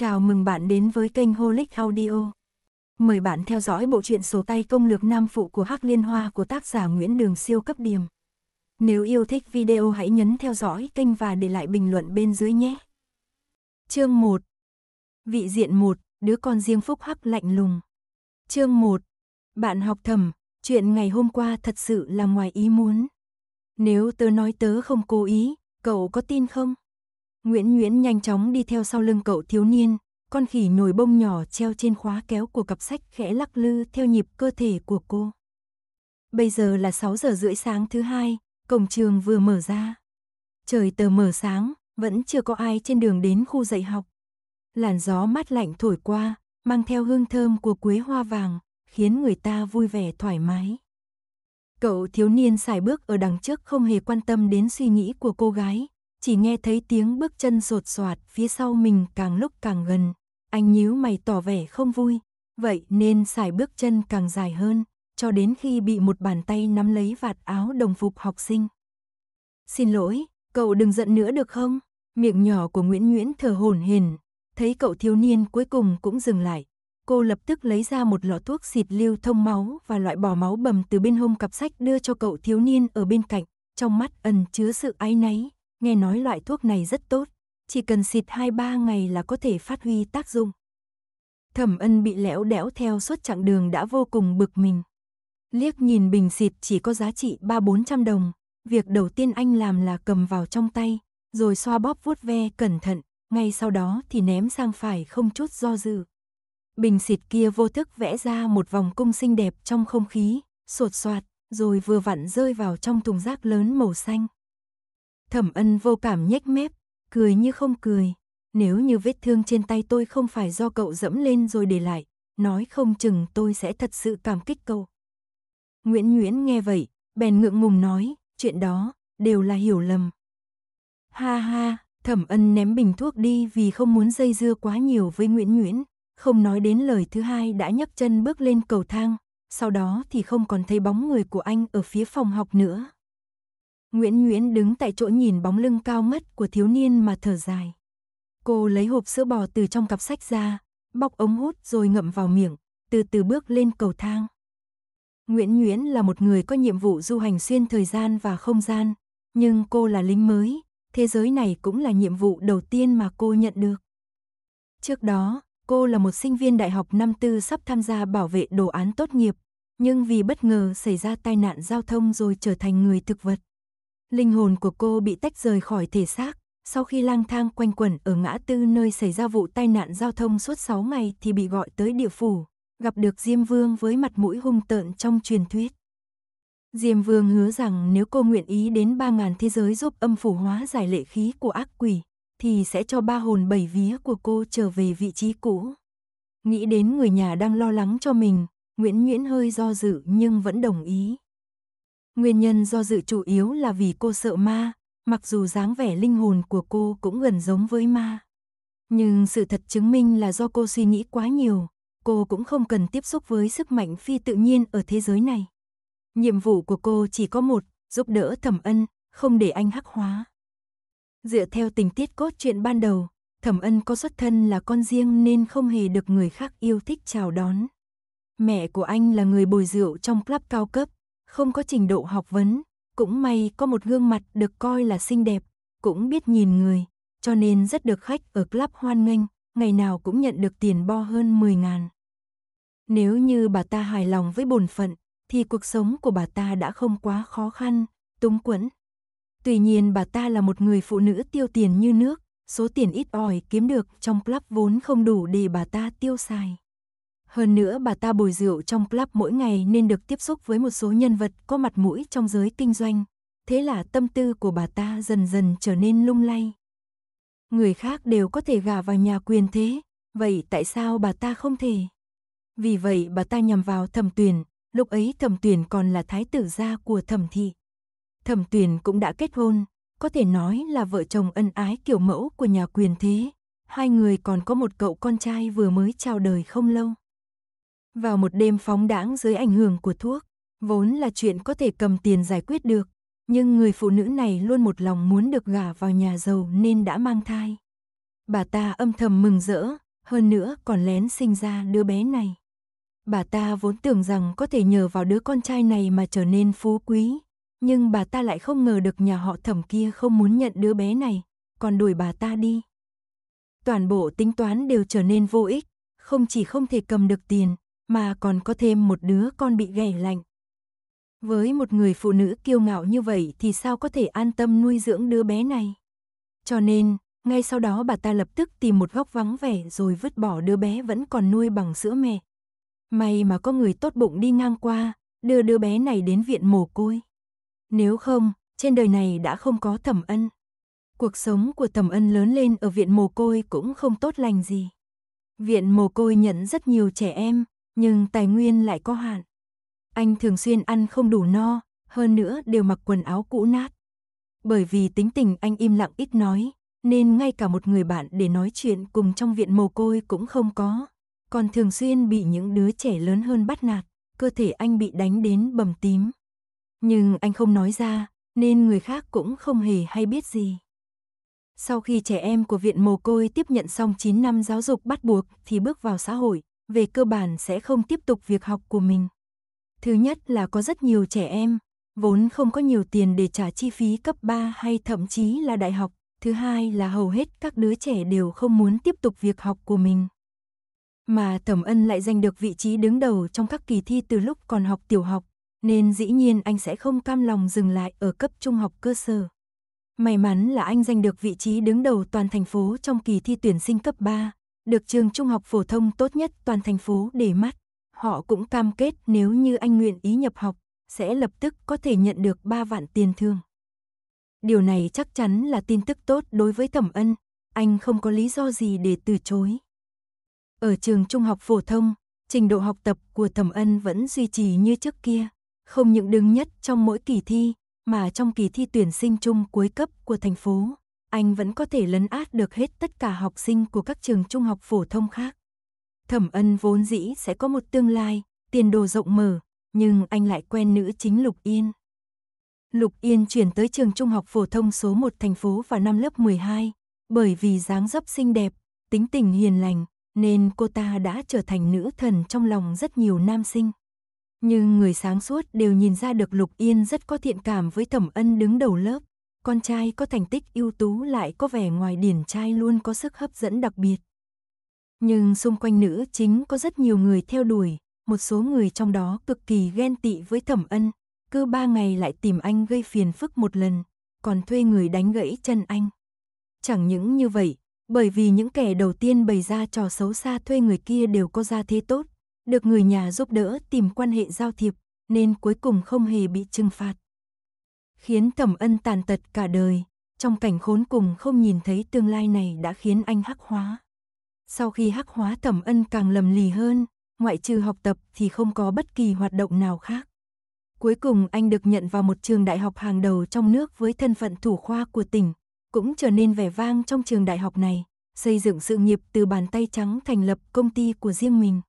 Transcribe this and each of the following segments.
Chào mừng bạn đến với kênh Holic Audio. Mời bạn theo dõi bộ truyện sổ tay công lược nam phụ của Hắc Liên Hoa của tác giả Nguyễn Đường Siêu cấp điểm. Nếu yêu thích video hãy nhấn theo dõi kênh và để lại bình luận bên dưới nhé. Chương 1 Vị diện 1, đứa con riêng phúc hắc lạnh lùng. Chương 1 Bạn học thầm, chuyện ngày hôm qua thật sự là ngoài ý muốn. Nếu tớ nói tớ không cố ý, cậu có tin không? Nguyễn Nguyễn nhanh chóng đi theo sau lưng cậu thiếu niên, con khỉ nhồi bông nhỏ treo trên khóa kéo của cặp sách khẽ lắc lư theo nhịp cơ thể của cô. Bây giờ là 6 giờ rưỡi sáng thứ hai, cổng trường vừa mở ra. Trời tờ mờ sáng, vẫn chưa có ai trên đường đến khu dạy học. Làn gió mát lạnh thổi qua, mang theo hương thơm của quế hoa vàng, khiến người ta vui vẻ thoải mái. Cậu thiếu niên xài bước ở đằng trước không hề quan tâm đến suy nghĩ của cô gái, chỉ nghe thấy tiếng bước chân rột soạt phía sau mình càng lúc càng gần. Anh nhíu mày tỏ vẻ không vui, vậy nên xài bước chân càng dài hơn, cho đến khi bị một bàn tay nắm lấy vạt áo đồng phục học sinh. Xin lỗi, cậu đừng giận nữa được không? Miệng nhỏ của Nguyễn Nguyễn thở hổn hển, thấy cậu thiếu niên cuối cùng cũng dừng lại. Cô lập tức lấy ra một lọ thuốc xịt lưu thông máu và loại bỏ máu bầm từ bên hông cặp sách đưa cho cậu thiếu niên ở bên cạnh, trong mắt ẩn chứa sự áy náy, Nghe nói loại thuốc này rất tốt, chỉ cần xịt 2-3 ngày là có thể phát huy tác dụng. Thẩm ân bị lẽo đẽo theo suốt chặng đường đã vô cùng bực mình. Liếc nhìn bình xịt chỉ có giá trị 3-400 đồng, việc đầu tiên anh làm là cầm vào trong tay, rồi xoa bóp vuốt ve cẩn thận, ngay sau đó thì ném sang phải không chút do dự. Bình xịt kia vô thức vẽ ra một vòng cung xinh đẹp trong không khí, sột soạt, rồi vừa vặn rơi vào trong thùng rác lớn màu xanh. Thẩm ân vô cảm nhếch mép, cười như không cười. Nếu như vết thương trên tay tôi không phải do cậu dẫm lên rồi để lại, nói không chừng tôi sẽ thật sự cảm kích cậu. Nguyễn Nguyễn nghe vậy, bèn ngượng ngùng nói, chuyện đó, đều là hiểu lầm. Ha ha, thẩm ân ném bình thuốc đi vì không muốn dây dưa quá nhiều với Nguyễn Nguyễn, không nói đến lời thứ hai đã nhấc chân bước lên cầu thang, sau đó thì không còn thấy bóng người của anh ở phía phòng học nữa. Nguyễn Nguyễn đứng tại chỗ nhìn bóng lưng cao mất của thiếu niên mà thở dài. Cô lấy hộp sữa bò từ trong cặp sách ra, bóc ống hút rồi ngậm vào miệng, từ từ bước lên cầu thang. Nguyễn Nguyễn là một người có nhiệm vụ du hành xuyên thời gian và không gian, nhưng cô là lính mới, thế giới này cũng là nhiệm vụ đầu tiên mà cô nhận được. Trước đó, cô là một sinh viên đại học năm tư sắp tham gia bảo vệ đồ án tốt nghiệp, nhưng vì bất ngờ xảy ra tai nạn giao thông rồi trở thành người thực vật linh hồn của cô bị tách rời khỏi thể xác. Sau khi lang thang quanh quẩn ở ngã tư nơi xảy ra vụ tai nạn giao thông suốt 6 ngày thì bị gọi tới địa phủ, gặp được Diêm Vương với mặt mũi hung tợn trong truyền thuyết. Diêm Vương hứa rằng nếu cô nguyện ý đến ba ngàn thế giới giúp âm phủ hóa giải lệ khí của ác quỷ, thì sẽ cho ba hồn bảy vía của cô trở về vị trí cũ. Nghĩ đến người nhà đang lo lắng cho mình, Nguyễn nguyễn hơi do dự nhưng vẫn đồng ý. Nguyên nhân do dự chủ yếu là vì cô sợ ma, mặc dù dáng vẻ linh hồn của cô cũng gần giống với ma. Nhưng sự thật chứng minh là do cô suy nghĩ quá nhiều, cô cũng không cần tiếp xúc với sức mạnh phi tự nhiên ở thế giới này. Nhiệm vụ của cô chỉ có một, giúp đỡ thẩm ân, không để anh hắc hóa. Dựa theo tình tiết cốt truyện ban đầu, thẩm ân có xuất thân là con riêng nên không hề được người khác yêu thích chào đón. Mẹ của anh là người bồi rượu trong club cao cấp, không có trình độ học vấn, cũng may có một gương mặt được coi là xinh đẹp, cũng biết nhìn người, cho nên rất được khách ở club hoan nghênh, ngày nào cũng nhận được tiền bo hơn 10 ngàn. Nếu như bà ta hài lòng với bổn phận, thì cuộc sống của bà ta đã không quá khó khăn, túng quẫn. Tuy nhiên bà ta là một người phụ nữ tiêu tiền như nước, số tiền ít ỏi kiếm được trong club vốn không đủ để bà ta tiêu xài. Hơn nữa bà ta bồi rượu trong club mỗi ngày nên được tiếp xúc với một số nhân vật có mặt mũi trong giới kinh doanh. Thế là tâm tư của bà ta dần dần trở nên lung lay. Người khác đều có thể gả vào nhà quyền thế, vậy tại sao bà ta không thể? Vì vậy bà ta nhằm vào thẩm tuyển, lúc ấy thẩm tuyển còn là thái tử gia của thẩm thị. Thẩm tuyển cũng đã kết hôn, có thể nói là vợ chồng ân ái kiểu mẫu của nhà quyền thế. Hai người còn có một cậu con trai vừa mới chào đời không lâu. Vào một đêm phóng đãng dưới ảnh hưởng của thuốc, vốn là chuyện có thể cầm tiền giải quyết được, nhưng người phụ nữ này luôn một lòng muốn được gả vào nhà giàu nên đã mang thai. Bà ta âm thầm mừng rỡ, hơn nữa còn lén sinh ra đứa bé này. Bà ta vốn tưởng rằng có thể nhờ vào đứa con trai này mà trở nên phú quý, nhưng bà ta lại không ngờ được nhà họ thẩm kia không muốn nhận đứa bé này, còn đuổi bà ta đi. Toàn bộ tính toán đều trở nên vô ích, không chỉ không thể cầm được tiền, mà còn có thêm một đứa con bị ghẻ lạnh. Với một người phụ nữ kiêu ngạo như vậy thì sao có thể an tâm nuôi dưỡng đứa bé này? Cho nên, ngay sau đó bà ta lập tức tìm một góc vắng vẻ rồi vứt bỏ đứa bé vẫn còn nuôi bằng sữa mẹ. May mà có người tốt bụng đi ngang qua, đưa đứa bé này đến viện mồ côi. Nếu không, trên đời này đã không có thẩm ân. Cuộc sống của thẩm ân lớn lên ở viện mồ côi cũng không tốt lành gì. Viện mồ côi nhận rất nhiều trẻ em, nhưng tài nguyên lại có hạn. Anh thường xuyên ăn không đủ no, hơn nữa đều mặc quần áo cũ nát. Bởi vì tính tình anh im lặng ít nói, nên ngay cả một người bạn để nói chuyện cùng trong viện mồ côi cũng không có. Còn thường xuyên bị những đứa trẻ lớn hơn bắt nạt, cơ thể anh bị đánh đến bầm tím. Nhưng anh không nói ra, nên người khác cũng không hề hay biết gì. Sau khi trẻ em của viện mồ côi tiếp nhận xong 9 năm giáo dục bắt buộc thì bước vào xã hội, về cơ bản sẽ không tiếp tục việc học của mình. Thứ nhất là có rất nhiều trẻ em, vốn không có nhiều tiền để trả chi phí cấp 3 hay thậm chí là đại học. Thứ hai là hầu hết các đứa trẻ đều không muốn tiếp tục việc học của mình. Mà Thẩm Ân lại giành được vị trí đứng đầu trong các kỳ thi từ lúc còn học tiểu học, nên dĩ nhiên anh sẽ không cam lòng dừng lại ở cấp trung học cơ sở. May mắn là anh giành được vị trí đứng đầu toàn thành phố trong kỳ thi tuyển sinh cấp 3, được trường trung học phổ thông tốt nhất toàn thành phố để mắt. Họ cũng cam kết nếu như anh nguyện ý nhập học, sẽ lập tức có thể nhận được 3 vạn tiền thương. Điều này chắc chắn là tin tức tốt đối với Thẩm Ân, anh không có lý do gì để từ chối. Ở trường trung học phổ thông, trình độ học tập của Thẩm Ân vẫn duy trì như trước kia, không những đứng nhất trong mỗi kỳ thi, mà trong kỳ thi tuyển sinh chung cuối cấp của thành phố anh vẫn có thể lấn át được hết tất cả học sinh của các trường trung học phổ thông khác. Thẩm ân vốn dĩ sẽ có một tương lai, tiền đồ rộng mở, nhưng anh lại quen nữ chính Lục Yên. Lục Yên chuyển tới trường trung học phổ thông số 1 thành phố vào năm lớp 12, bởi vì dáng dấp xinh đẹp, tính tình hiền lành, nên cô ta đã trở thành nữ thần trong lòng rất nhiều nam sinh. Nhưng người sáng suốt đều nhìn ra được Lục Yên rất có thiện cảm với Thẩm Ân đứng đầu lớp con trai có thành tích ưu tú lại có vẻ ngoài điển trai luôn có sức hấp dẫn đặc biệt. Nhưng xung quanh nữ chính có rất nhiều người theo đuổi, một số người trong đó cực kỳ ghen tị với thẩm ân, cứ ba ngày lại tìm anh gây phiền phức một lần, còn thuê người đánh gãy chân anh. Chẳng những như vậy, bởi vì những kẻ đầu tiên bày ra trò xấu xa thuê người kia đều có gia thế tốt, được người nhà giúp đỡ tìm quan hệ giao thiệp, nên cuối cùng không hề bị trừng phạt khiến Thẩm Ân tàn tật cả đời, trong cảnh khốn cùng không nhìn thấy tương lai này đã khiến anh hắc hóa. Sau khi hắc hóa Thẩm Ân càng lầm lì hơn, ngoại trừ học tập thì không có bất kỳ hoạt động nào khác. Cuối cùng anh được nhận vào một trường đại học hàng đầu trong nước với thân phận thủ khoa của tỉnh, cũng trở nên vẻ vang trong trường đại học này, xây dựng sự nghiệp từ bàn tay trắng thành lập công ty của riêng mình.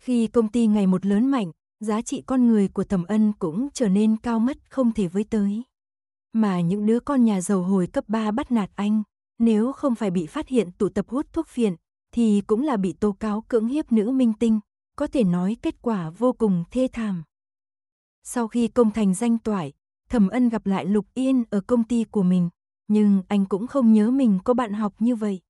Khi công ty ngày một lớn mạnh, giá trị con người của thẩm Ân cũng trở nên cao mất không thể với tới. Mà những đứa con nhà giàu hồi cấp 3 bắt nạt anh, nếu không phải bị phát hiện tụ tập hút thuốc phiện, thì cũng là bị tố cáo cưỡng hiếp nữ minh tinh, có thể nói kết quả vô cùng thê thảm. Sau khi công thành danh toại, Thẩm Ân gặp lại Lục Yên ở công ty của mình, nhưng anh cũng không nhớ mình có bạn học như vậy.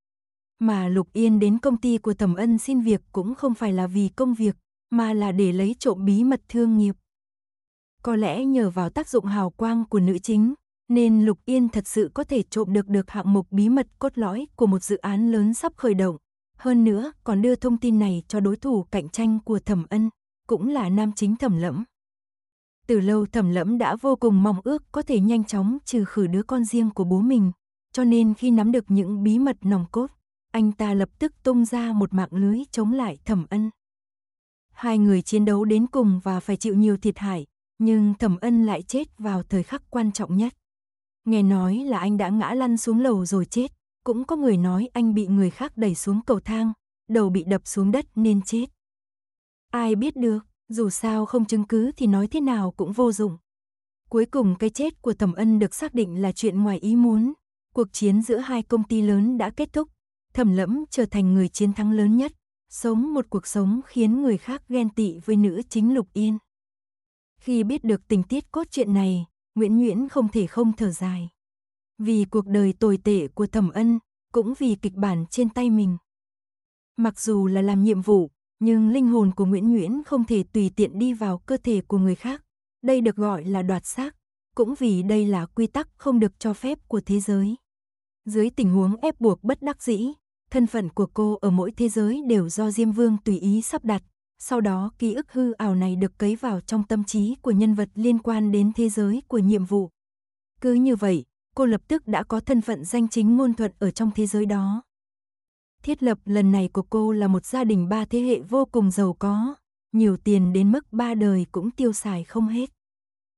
Mà Lục Yên đến công ty của Thẩm Ân xin việc cũng không phải là vì công việc, mà là để lấy trộm bí mật thương nghiệp. Có lẽ nhờ vào tác dụng hào quang của nữ chính, nên Lục Yên thật sự có thể trộm được được hạng mục bí mật cốt lõi của một dự án lớn sắp khởi động. Hơn nữa còn đưa thông tin này cho đối thủ cạnh tranh của Thẩm Ân, cũng là nam chính Thẩm Lẫm. Từ lâu Thẩm Lẫm đã vô cùng mong ước có thể nhanh chóng trừ khử đứa con riêng của bố mình, cho nên khi nắm được những bí mật nòng cốt, anh ta lập tức tung ra một mạng lưới chống lại Thẩm Ân. Hai người chiến đấu đến cùng và phải chịu nhiều thiệt hại, nhưng Thẩm Ân lại chết vào thời khắc quan trọng nhất. Nghe nói là anh đã ngã lăn xuống lầu rồi chết, cũng có người nói anh bị người khác đẩy xuống cầu thang, đầu bị đập xuống đất nên chết. Ai biết được, dù sao không chứng cứ thì nói thế nào cũng vô dụng. Cuối cùng cái chết của Thẩm Ân được xác định là chuyện ngoài ý muốn. Cuộc chiến giữa hai công ty lớn đã kết thúc. Thẩm Lẫm trở thành người chiến thắng lớn nhất, sống một cuộc sống khiến người khác ghen tị với nữ chính Lục Yên. Khi biết được tình tiết cốt truyện này, Nguyễn Nguyễn không thể không thở dài. Vì cuộc đời tồi tệ của Thẩm Ân, cũng vì kịch bản trên tay mình. Mặc dù là làm nhiệm vụ, nhưng linh hồn của Nguyễn Nguyễn không thể tùy tiện đi vào cơ thể của người khác. Đây được gọi là đoạt xác, cũng vì đây là quy tắc không được cho phép của thế giới. Dưới tình huống ép buộc bất đắc dĩ, thân phận của cô ở mỗi thế giới đều do Diêm Vương tùy ý sắp đặt. Sau đó ký ức hư ảo này được cấy vào trong tâm trí của nhân vật liên quan đến thế giới của nhiệm vụ. Cứ như vậy, cô lập tức đã có thân phận danh chính ngôn thuận ở trong thế giới đó. Thiết lập lần này của cô là một gia đình ba thế hệ vô cùng giàu có, nhiều tiền đến mức ba đời cũng tiêu xài không hết.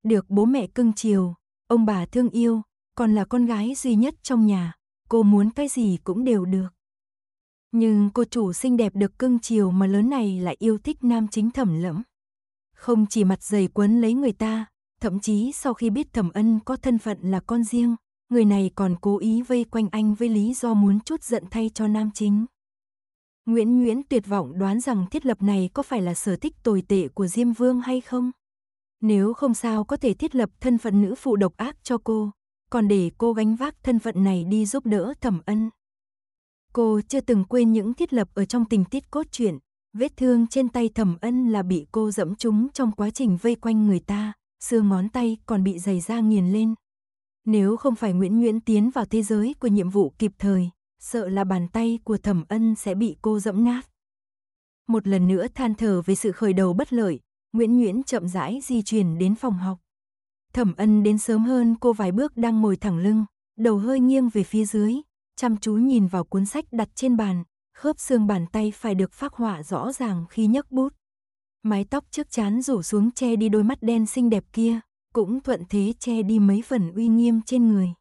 Được bố mẹ cưng chiều, ông bà thương yêu, còn là con gái duy nhất trong nhà, cô muốn cái gì cũng đều được. Nhưng cô chủ xinh đẹp được cưng chiều mà lớn này lại yêu thích nam chính thẩm lẫm. Không chỉ mặt dày quấn lấy người ta, thậm chí sau khi biết thẩm ân có thân phận là con riêng, người này còn cố ý vây quanh anh với lý do muốn chút giận thay cho nam chính. Nguyễn Nguyễn tuyệt vọng đoán rằng thiết lập này có phải là sở thích tồi tệ của Diêm Vương hay không? Nếu không sao có thể thiết lập thân phận nữ phụ độc ác cho cô, còn để cô gánh vác thân phận này đi giúp đỡ thẩm ân. Cô chưa từng quên những thiết lập ở trong tình tiết cốt truyện. Vết thương trên tay thẩm ân là bị cô dẫm trúng trong quá trình vây quanh người ta, xương ngón tay còn bị giày da nghiền lên. Nếu không phải Nguyễn Nguyễn tiến vào thế giới của nhiệm vụ kịp thời, sợ là bàn tay của thẩm ân sẽ bị cô dẫm nát. Một lần nữa than thở về sự khởi đầu bất lợi, Nguyễn Nguyễn chậm rãi di chuyển đến phòng học. Thẩm ân đến sớm hơn cô vài bước đang ngồi thẳng lưng, đầu hơi nghiêng về phía dưới, chăm chú nhìn vào cuốn sách đặt trên bàn, khớp xương bàn tay phải được phác họa rõ ràng khi nhấc bút. Mái tóc trước chán rủ xuống che đi đôi mắt đen xinh đẹp kia, cũng thuận thế che đi mấy phần uy nghiêm trên người.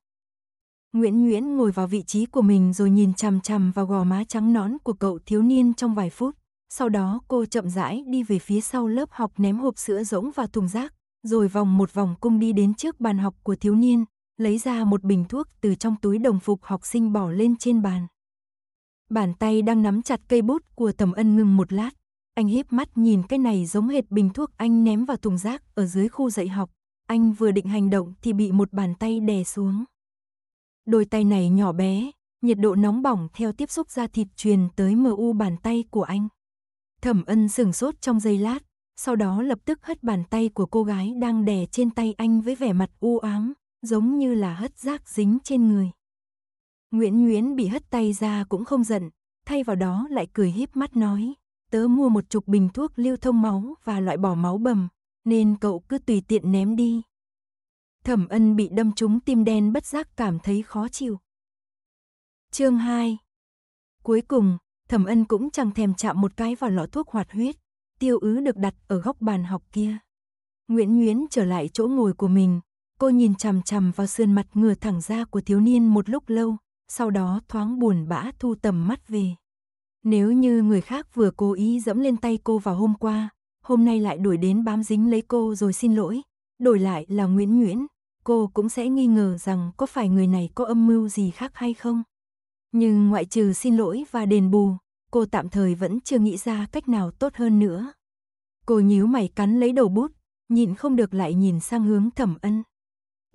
Nguyễn Nguyễn ngồi vào vị trí của mình rồi nhìn chằm chằm vào gò má trắng nón của cậu thiếu niên trong vài phút. Sau đó cô chậm rãi đi về phía sau lớp học ném hộp sữa rỗng vào thùng rác, rồi vòng một vòng cung đi đến trước bàn học của thiếu niên, lấy ra một bình thuốc từ trong túi đồng phục học sinh bỏ lên trên bàn. Bàn tay đang nắm chặt cây bút của Thẩm Ân ngừng một lát, anh híp mắt nhìn cái này giống hệt bình thuốc anh ném vào thùng rác ở dưới khu dạy học, anh vừa định hành động thì bị một bàn tay đè xuống. Đôi tay này nhỏ bé, nhiệt độ nóng bỏng theo tiếp xúc da thịt truyền tới mờ u bàn tay của anh. Thẩm Ân sửng sốt trong giây lát, sau đó lập tức hất bàn tay của cô gái đang đè trên tay anh với vẻ mặt u ám giống như là hất rác dính trên người. Nguyễn Nguyễn bị hất tay ra cũng không giận, thay vào đó lại cười híp mắt nói, tớ mua một chục bình thuốc lưu thông máu và loại bỏ máu bầm, nên cậu cứ tùy tiện ném đi. Thẩm ân bị đâm trúng tim đen bất giác cảm thấy khó chịu. Chương 2 Cuối cùng, thẩm ân cũng chẳng thèm chạm một cái vào lọ thuốc hoạt huyết, tiêu ứ được đặt ở góc bàn học kia. Nguyễn Nguyễn trở lại chỗ ngồi của mình, Cô nhìn chằm chằm vào sườn mặt ngửa thẳng ra của thiếu niên một lúc lâu, sau đó thoáng buồn bã thu tầm mắt về. Nếu như người khác vừa cố ý dẫm lên tay cô vào hôm qua, hôm nay lại đuổi đến bám dính lấy cô rồi xin lỗi, đổi lại là Nguyễn Nguyễn, cô cũng sẽ nghi ngờ rằng có phải người này có âm mưu gì khác hay không. Nhưng ngoại trừ xin lỗi và đền bù, cô tạm thời vẫn chưa nghĩ ra cách nào tốt hơn nữa. Cô nhíu mày cắn lấy đầu bút, nhịn không được lại nhìn sang hướng thẩm ân.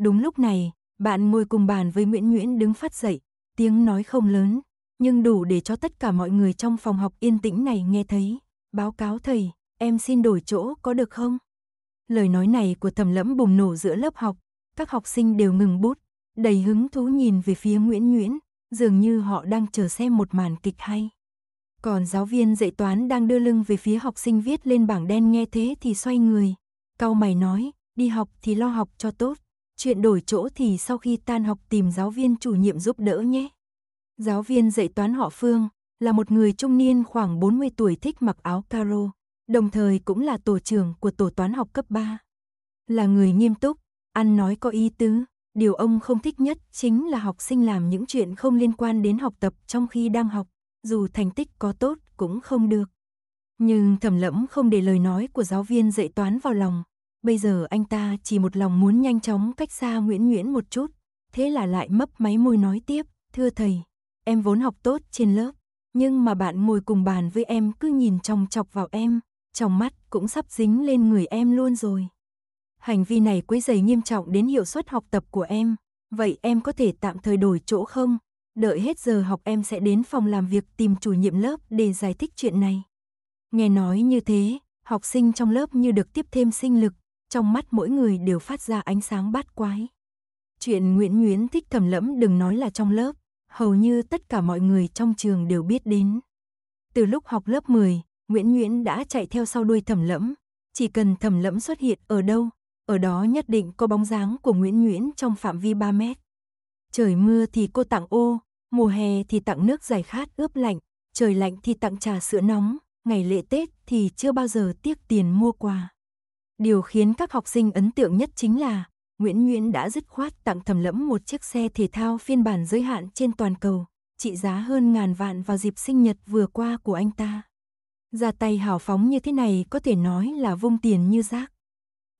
Đúng lúc này, bạn ngồi cùng bàn với Nguyễn Nguyễn đứng phát dậy, tiếng nói không lớn, nhưng đủ để cho tất cả mọi người trong phòng học yên tĩnh này nghe thấy. Báo cáo thầy, em xin đổi chỗ có được không? Lời nói này của thẩm lẫm bùng nổ giữa lớp học, các học sinh đều ngừng bút, đầy hứng thú nhìn về phía Nguyễn Nguyễn, dường như họ đang chờ xem một màn kịch hay. Còn giáo viên dạy toán đang đưa lưng về phía học sinh viết lên bảng đen nghe thế thì xoay người, cau mày nói, đi học thì lo học cho tốt. Chuyện đổi chỗ thì sau khi tan học tìm giáo viên chủ nhiệm giúp đỡ nhé. Giáo viên dạy toán họ Phương là một người trung niên khoảng 40 tuổi thích mặc áo caro, đồng thời cũng là tổ trưởng của tổ toán học cấp 3. Là người nghiêm túc, ăn nói có ý tứ, điều ông không thích nhất chính là học sinh làm những chuyện không liên quan đến học tập trong khi đang học, dù thành tích có tốt cũng không được. Nhưng thầm lẫm không để lời nói của giáo viên dạy toán vào lòng, Bây giờ anh ta chỉ một lòng muốn nhanh chóng cách xa Nguyễn Nguyễn một chút, thế là lại mấp máy môi nói tiếp, thưa thầy, em vốn học tốt trên lớp, nhưng mà bạn ngồi cùng bàn với em cứ nhìn trong chọc vào em, trong mắt cũng sắp dính lên người em luôn rồi. Hành vi này quấy rầy nghiêm trọng đến hiệu suất học tập của em, vậy em có thể tạm thời đổi chỗ không? Đợi hết giờ học em sẽ đến phòng làm việc tìm chủ nhiệm lớp để giải thích chuyện này. Nghe nói như thế, học sinh trong lớp như được tiếp thêm sinh lực, trong mắt mỗi người đều phát ra ánh sáng bát quái. Chuyện Nguyễn Nguyễn thích thầm lẫm đừng nói là trong lớp, hầu như tất cả mọi người trong trường đều biết đến. Từ lúc học lớp 10, Nguyễn Nguyễn đã chạy theo sau đuôi thầm lẫm, chỉ cần thầm lẫm xuất hiện ở đâu, ở đó nhất định có bóng dáng của Nguyễn Nguyễn trong phạm vi 3 mét. Trời mưa thì cô tặng ô, mùa hè thì tặng nước giải khát ướp lạnh, trời lạnh thì tặng trà sữa nóng, ngày lễ Tết thì chưa bao giờ tiếc tiền mua quà. Điều khiến các học sinh ấn tượng nhất chính là Nguyễn Nguyễn đã dứt khoát tặng thầm lẫm một chiếc xe thể thao phiên bản giới hạn trên toàn cầu, trị giá hơn ngàn vạn vào dịp sinh nhật vừa qua của anh ta. Ra tay hào phóng như thế này có thể nói là vung tiền như rác.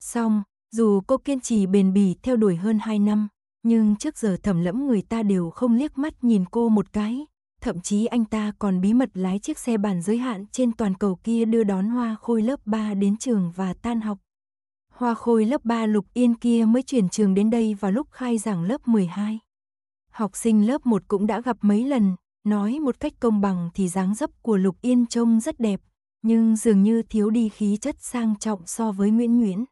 Xong, dù cô kiên trì bền bỉ theo đuổi hơn 2 năm, nhưng trước giờ thầm lẫm người ta đều không liếc mắt nhìn cô một cái, thậm chí anh ta còn bí mật lái chiếc xe bàn giới hạn trên toàn cầu kia đưa đón hoa khôi lớp 3 đến trường và tan học. Hoa khôi lớp 3 Lục Yên kia mới chuyển trường đến đây vào lúc khai giảng lớp 12. Học sinh lớp 1 cũng đã gặp mấy lần, nói một cách công bằng thì dáng dấp của Lục Yên trông rất đẹp, nhưng dường như thiếu đi khí chất sang trọng so với Nguyễn Nguyễn.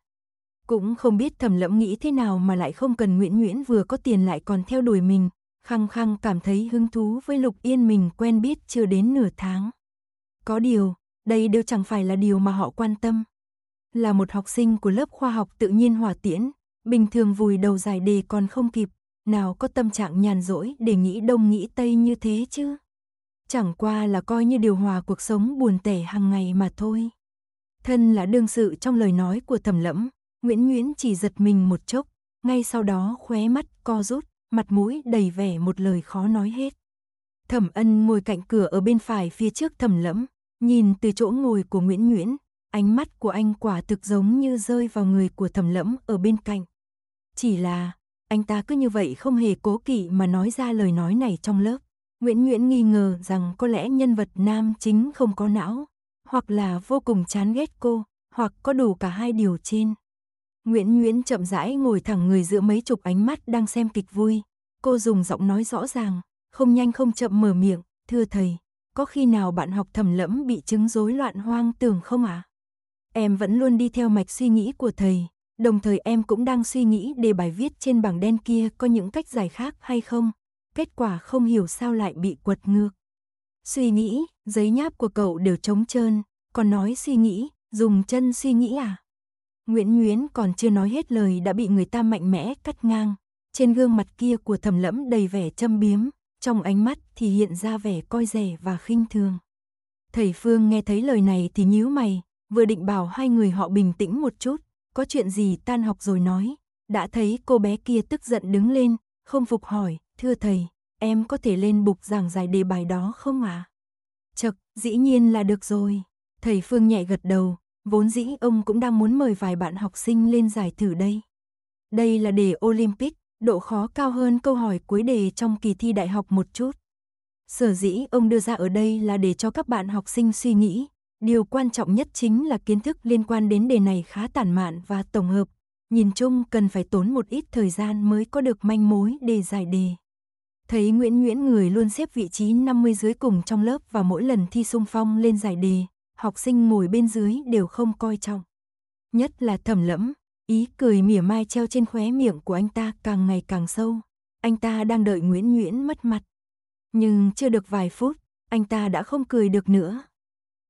Cũng không biết thầm lẫm nghĩ thế nào mà lại không cần Nguyễn Nguyễn vừa có tiền lại còn theo đuổi mình, khăng khăng cảm thấy hứng thú với Lục Yên mình quen biết chưa đến nửa tháng. Có điều, đây đều chẳng phải là điều mà họ quan tâm. Là một học sinh của lớp khoa học tự nhiên hòa tiễn, bình thường vùi đầu giải đề còn không kịp, nào có tâm trạng nhàn rỗi để nghĩ đông nghĩ tây như thế chứ. Chẳng qua là coi như điều hòa cuộc sống buồn tẻ hàng ngày mà thôi. Thân là đương sự trong lời nói của thẩm lẫm, Nguyễn Nguyễn chỉ giật mình một chốc, ngay sau đó khóe mắt co rút mặt mũi đầy vẻ một lời khó nói hết. Thẩm ân ngồi cạnh cửa ở bên phải phía trước thẩm lẫm, nhìn từ chỗ ngồi của Nguyễn Nguyễn, ánh mắt của anh quả thực giống như rơi vào người của thẩm lẫm ở bên cạnh. Chỉ là, anh ta cứ như vậy không hề cố kỵ mà nói ra lời nói này trong lớp. Nguyễn Nguyễn nghi ngờ rằng có lẽ nhân vật nam chính không có não, hoặc là vô cùng chán ghét cô, hoặc có đủ cả hai điều trên. Nguyễn Nguyễn chậm rãi ngồi thẳng người giữa mấy chục ánh mắt đang xem kịch vui. Cô dùng giọng nói rõ ràng, không nhanh không chậm mở miệng, thưa thầy, có khi nào bạn học thầm lẫm bị chứng rối loạn hoang tưởng không ạ? À? Em vẫn luôn đi theo mạch suy nghĩ của thầy, đồng thời em cũng đang suy nghĩ đề bài viết trên bảng đen kia có những cách giải khác hay không. Kết quả không hiểu sao lại bị quật ngược. Suy nghĩ, giấy nháp của cậu đều trống trơn, còn nói suy nghĩ, dùng chân suy nghĩ à? Nguyễn Nguyễn còn chưa nói hết lời đã bị người ta mạnh mẽ cắt ngang. Trên gương mặt kia của thẩm lẫm đầy vẻ châm biếm, trong ánh mắt thì hiện ra vẻ coi rẻ và khinh thường. Thầy Phương nghe thấy lời này thì nhíu mày, vừa định bảo hai người họ bình tĩnh một chút, có chuyện gì tan học rồi nói. Đã thấy cô bé kia tức giận đứng lên, không phục hỏi, thưa thầy, em có thể lên bục giảng giải đề bài đó không ạ? À? Chật, dĩ nhiên là được rồi. Thầy Phương nhẹ gật đầu, Vốn dĩ ông cũng đang muốn mời vài bạn học sinh lên giải thử đây. Đây là đề Olympic, độ khó cao hơn câu hỏi cuối đề trong kỳ thi đại học một chút. Sở dĩ ông đưa ra ở đây là để cho các bạn học sinh suy nghĩ, điều quan trọng nhất chính là kiến thức liên quan đến đề này khá tản mạn và tổng hợp, nhìn chung cần phải tốn một ít thời gian mới có được manh mối để giải đề. Thấy Nguyễn Nguyễn người luôn xếp vị trí 50 dưới cùng trong lớp và mỗi lần thi sung phong lên giải đề, học sinh ngồi bên dưới đều không coi trọng. Nhất là thẩm lẫm, ý cười mỉa mai treo trên khóe miệng của anh ta càng ngày càng sâu. Anh ta đang đợi Nguyễn Nguyễn mất mặt. Nhưng chưa được vài phút, anh ta đã không cười được nữa.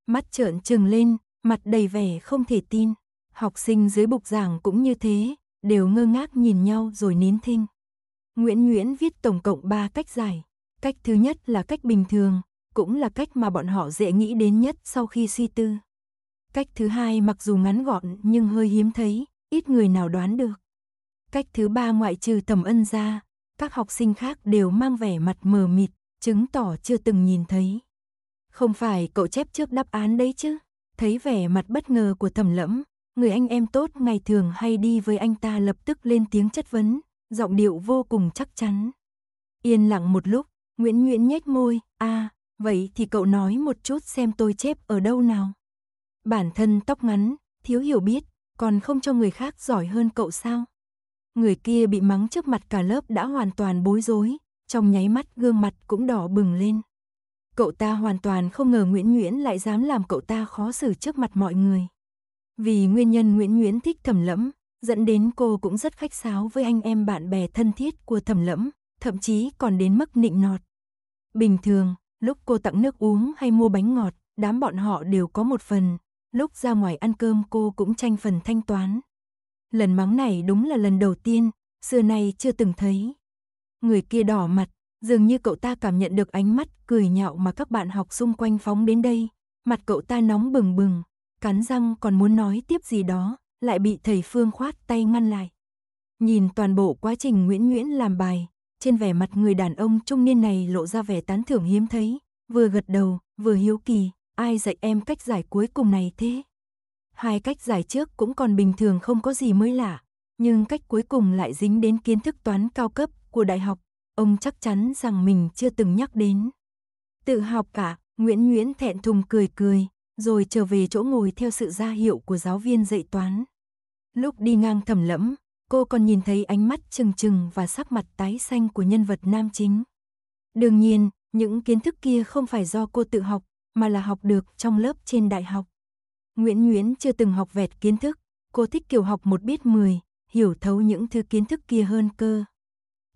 Mắt trợn trừng lên, mặt đầy vẻ không thể tin. Học sinh dưới bục giảng cũng như thế, đều ngơ ngác nhìn nhau rồi nín thinh. Nguyễn Nguyễn viết tổng cộng 3 cách giải. Cách thứ nhất là cách bình thường, cũng là cách mà bọn họ dễ nghĩ đến nhất sau khi suy tư. Cách thứ hai mặc dù ngắn gọn nhưng hơi hiếm thấy, ít người nào đoán được. Cách thứ ba ngoại trừ tầm ân ra, các học sinh khác đều mang vẻ mặt mờ mịt, chứng tỏ chưa từng nhìn thấy. Không phải cậu chép trước đáp án đấy chứ? Thấy vẻ mặt bất ngờ của thẩm lẫm, người anh em tốt ngày thường hay đi với anh ta lập tức lên tiếng chất vấn, giọng điệu vô cùng chắc chắn. Yên lặng một lúc, Nguyễn Nguyễn nhếch môi, a Vậy thì cậu nói một chút xem tôi chép ở đâu nào. Bản thân tóc ngắn, thiếu hiểu biết, còn không cho người khác giỏi hơn cậu sao? Người kia bị mắng trước mặt cả lớp đã hoàn toàn bối rối, trong nháy mắt gương mặt cũng đỏ bừng lên. Cậu ta hoàn toàn không ngờ Nguyễn Nguyễn lại dám làm cậu ta khó xử trước mặt mọi người. Vì nguyên nhân Nguyễn Nguyễn thích thẩm lẫm, dẫn đến cô cũng rất khách sáo với anh em bạn bè thân thiết của thẩm lẫm, thậm chí còn đến mức nịnh nọt. Bình thường, Lúc cô tặng nước uống hay mua bánh ngọt, đám bọn họ đều có một phần. Lúc ra ngoài ăn cơm cô cũng tranh phần thanh toán. Lần mắng này đúng là lần đầu tiên, xưa nay chưa từng thấy. Người kia đỏ mặt, dường như cậu ta cảm nhận được ánh mắt cười nhạo mà các bạn học xung quanh phóng đến đây. Mặt cậu ta nóng bừng bừng, cắn răng còn muốn nói tiếp gì đó, lại bị thầy Phương khoát tay ngăn lại. Nhìn toàn bộ quá trình Nguyễn Nguyễn làm bài, trên vẻ mặt người đàn ông trung niên này lộ ra vẻ tán thưởng hiếm thấy, vừa gật đầu, vừa hiếu kỳ, ai dạy em cách giải cuối cùng này thế? Hai cách giải trước cũng còn bình thường không có gì mới lạ, nhưng cách cuối cùng lại dính đến kiến thức toán cao cấp của đại học, ông chắc chắn rằng mình chưa từng nhắc đến. Tự học cả, Nguyễn Nguyễn thẹn thùng cười cười, rồi trở về chỗ ngồi theo sự ra hiệu của giáo viên dạy toán. Lúc đi ngang thầm lẫm, cô còn nhìn thấy ánh mắt trừng trừng và sắc mặt tái xanh của nhân vật nam chính. Đương nhiên, những kiến thức kia không phải do cô tự học, mà là học được trong lớp trên đại học. Nguyễn Nguyễn chưa từng học vẹt kiến thức, cô thích kiểu học một biết mười, hiểu thấu những thứ kiến thức kia hơn cơ.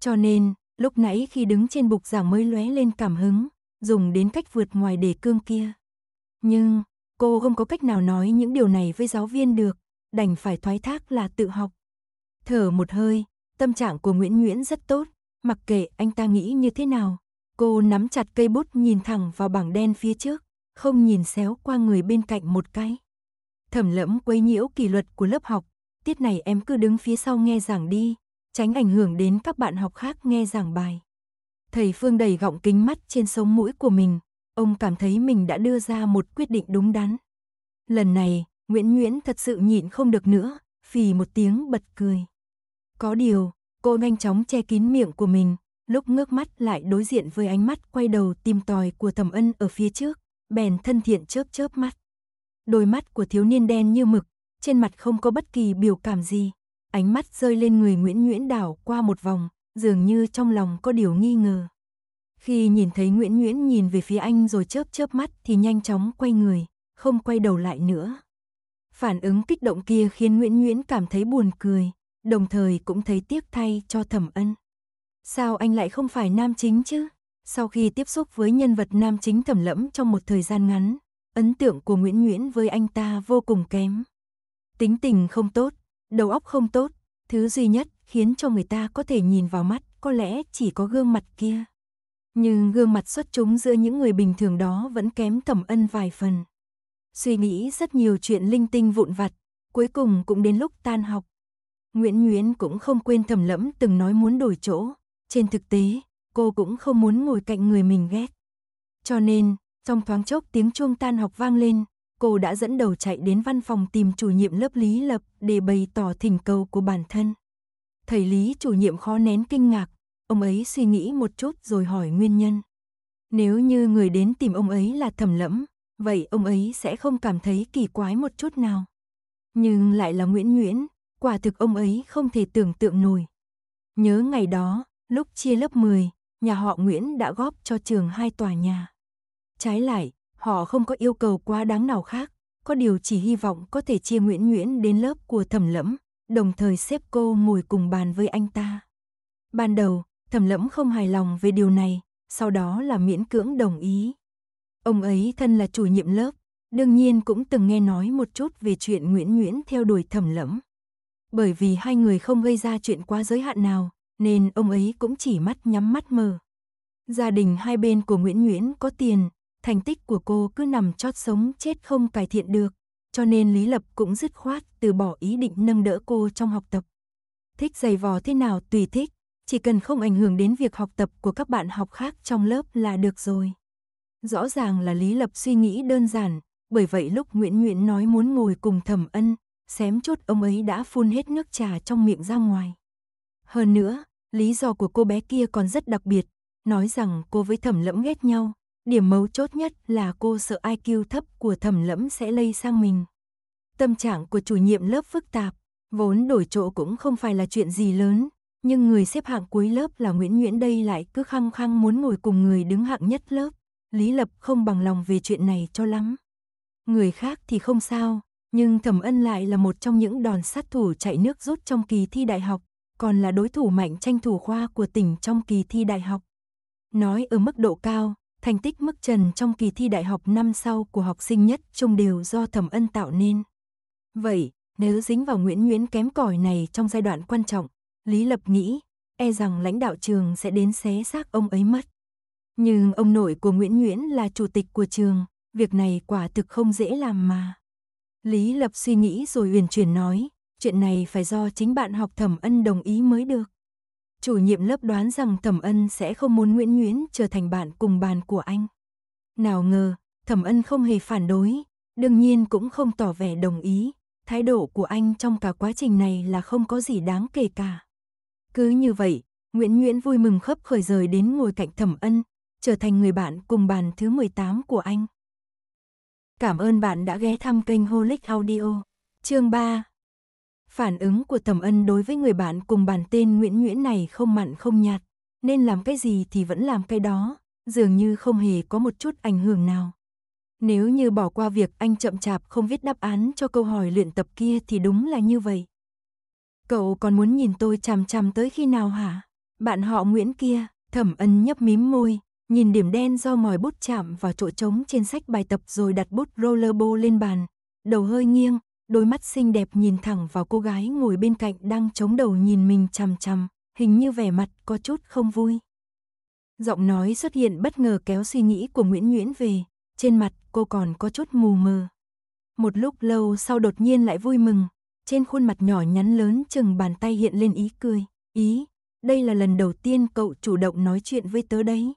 Cho nên, lúc nãy khi đứng trên bục giảng mới lóe lên cảm hứng, dùng đến cách vượt ngoài đề cương kia. Nhưng, cô không có cách nào nói những điều này với giáo viên được, đành phải thoái thác là tự học. Thở một hơi, tâm trạng của Nguyễn Nguyễn rất tốt, mặc kệ anh ta nghĩ như thế nào. Cô nắm chặt cây bút nhìn thẳng vào bảng đen phía trước, không nhìn xéo qua người bên cạnh một cái. Thẩm lẫm quấy nhiễu kỷ luật của lớp học, tiết này em cứ đứng phía sau nghe giảng đi, tránh ảnh hưởng đến các bạn học khác nghe giảng bài. Thầy Phương đầy gọng kính mắt trên sống mũi của mình, ông cảm thấy mình đã đưa ra một quyết định đúng đắn. Lần này, Nguyễn Nguyễn thật sự nhịn không được nữa, phì một tiếng bật cười. Có điều, cô nhanh chóng che kín miệng của mình, lúc ngước mắt lại đối diện với ánh mắt quay đầu tìm tòi của thẩm ân ở phía trước, bèn thân thiện chớp chớp mắt. Đôi mắt của thiếu niên đen như mực, trên mặt không có bất kỳ biểu cảm gì. Ánh mắt rơi lên người Nguyễn Nguyễn đảo qua một vòng, dường như trong lòng có điều nghi ngờ. Khi nhìn thấy Nguyễn Nguyễn nhìn về phía anh rồi chớp chớp mắt thì nhanh chóng quay người, không quay đầu lại nữa. Phản ứng kích động kia khiến Nguyễn Nguyễn cảm thấy buồn cười, đồng thời cũng thấy tiếc thay cho thẩm ân. Sao anh lại không phải nam chính chứ? Sau khi tiếp xúc với nhân vật nam chính thẩm lẫm trong một thời gian ngắn, ấn tượng của Nguyễn Nguyễn với anh ta vô cùng kém. Tính tình không tốt, đầu óc không tốt, thứ duy nhất khiến cho người ta có thể nhìn vào mắt có lẽ chỉ có gương mặt kia. Nhưng gương mặt xuất chúng giữa những người bình thường đó vẫn kém thẩm ân vài phần. Suy nghĩ rất nhiều chuyện linh tinh vụn vặt, cuối cùng cũng đến lúc tan học, Nguyễn Nguyễn cũng không quên thầm lẫm từng nói muốn đổi chỗ. Trên thực tế, cô cũng không muốn ngồi cạnh người mình ghét. Cho nên, trong thoáng chốc tiếng chuông tan học vang lên, cô đã dẫn đầu chạy đến văn phòng tìm chủ nhiệm lớp Lý Lập để bày tỏ thỉnh cầu của bản thân. Thầy Lý chủ nhiệm khó nén kinh ngạc, ông ấy suy nghĩ một chút rồi hỏi nguyên nhân. Nếu như người đến tìm ông ấy là thẩm lẫm, vậy ông ấy sẽ không cảm thấy kỳ quái một chút nào. Nhưng lại là Nguyễn Nguyễn, quả thực ông ấy không thể tưởng tượng nổi. Nhớ ngày đó, lúc chia lớp 10, nhà họ Nguyễn đã góp cho trường hai tòa nhà. Trái lại, họ không có yêu cầu quá đáng nào khác, có điều chỉ hy vọng có thể chia Nguyễn Nguyễn đến lớp của thẩm lẫm, đồng thời xếp cô ngồi cùng bàn với anh ta. Ban đầu, thẩm lẫm không hài lòng về điều này, sau đó là miễn cưỡng đồng ý. Ông ấy thân là chủ nhiệm lớp, đương nhiên cũng từng nghe nói một chút về chuyện Nguyễn Nguyễn theo đuổi thẩm lẫm. Bởi vì hai người không gây ra chuyện quá giới hạn nào, nên ông ấy cũng chỉ mắt nhắm mắt mờ. Gia đình hai bên của Nguyễn Nguyễn có tiền, thành tích của cô cứ nằm chót sống chết không cải thiện được, cho nên Lý Lập cũng dứt khoát từ bỏ ý định nâng đỡ cô trong học tập. Thích giày vò thế nào tùy thích, chỉ cần không ảnh hưởng đến việc học tập của các bạn học khác trong lớp là được rồi. Rõ ràng là Lý Lập suy nghĩ đơn giản, bởi vậy lúc Nguyễn Nguyễn nói muốn ngồi cùng Thẩm Ân, xém chút ông ấy đã phun hết nước trà trong miệng ra ngoài. Hơn nữa, lý do của cô bé kia còn rất đặc biệt, nói rằng cô với thẩm lẫm ghét nhau, điểm mấu chốt nhất là cô sợ IQ thấp của thẩm lẫm sẽ lây sang mình. Tâm trạng của chủ nhiệm lớp phức tạp, vốn đổi chỗ cũng không phải là chuyện gì lớn, nhưng người xếp hạng cuối lớp là Nguyễn Nguyễn đây lại cứ khăng khăng muốn ngồi cùng người đứng hạng nhất lớp. Lý Lập không bằng lòng về chuyện này cho lắm. Người khác thì không sao, nhưng Thẩm Ân lại là một trong những đòn sát thủ chạy nước rút trong kỳ thi đại học, còn là đối thủ mạnh tranh thủ khoa của tỉnh trong kỳ thi đại học. Nói ở mức độ cao, thành tích mức trần trong kỳ thi đại học năm sau của học sinh nhất trung đều do Thẩm Ân tạo nên. Vậy, nếu dính vào Nguyễn Nguyễn kém cỏi này trong giai đoạn quan trọng, Lý Lập nghĩ, e rằng lãnh đạo trường sẽ đến xé xác ông ấy mất. Nhưng ông nội của Nguyễn Nguyễn là chủ tịch của trường, việc này quả thực không dễ làm mà. Lý Lập suy nghĩ rồi uyển chuyển nói, chuyện này phải do chính bạn học Thẩm Ân đồng ý mới được. Chủ nhiệm lớp đoán rằng Thẩm Ân sẽ không muốn Nguyễn Nguyễn trở thành bạn cùng bàn của anh. Nào ngờ, Thẩm Ân không hề phản đối, đương nhiên cũng không tỏ vẻ đồng ý, thái độ của anh trong cả quá trình này là không có gì đáng kể cả. Cứ như vậy, Nguyễn Nguyễn vui mừng khấp khởi rời đến ngồi cạnh Thẩm Ân, trở thành người bạn cùng bàn thứ 18 của anh. Cảm ơn bạn đã ghé thăm kênh Holic Audio. Chương 3 Phản ứng của Thẩm Ân đối với người bạn cùng bản tên Nguyễn Nguyễn này không mặn không nhạt, nên làm cái gì thì vẫn làm cái đó, dường như không hề có một chút ảnh hưởng nào. Nếu như bỏ qua việc anh chậm chạp không viết đáp án cho câu hỏi luyện tập kia thì đúng là như vậy. Cậu còn muốn nhìn tôi chằm chằm tới khi nào hả? Bạn họ Nguyễn kia, Thẩm Ân nhấp mím môi, nhìn điểm đen do mòi bút chạm vào chỗ trống trên sách bài tập rồi đặt bút rollerball lên bàn, đầu hơi nghiêng, đôi mắt xinh đẹp nhìn thẳng vào cô gái ngồi bên cạnh đang chống đầu nhìn mình chằm chằm, hình như vẻ mặt có chút không vui. Giọng nói xuất hiện bất ngờ kéo suy nghĩ của Nguyễn Nguyễn về, trên mặt cô còn có chút mù mờ. Một lúc lâu sau đột nhiên lại vui mừng, trên khuôn mặt nhỏ nhắn lớn chừng bàn tay hiện lên ý cười, ý, đây là lần đầu tiên cậu chủ động nói chuyện với tớ đấy.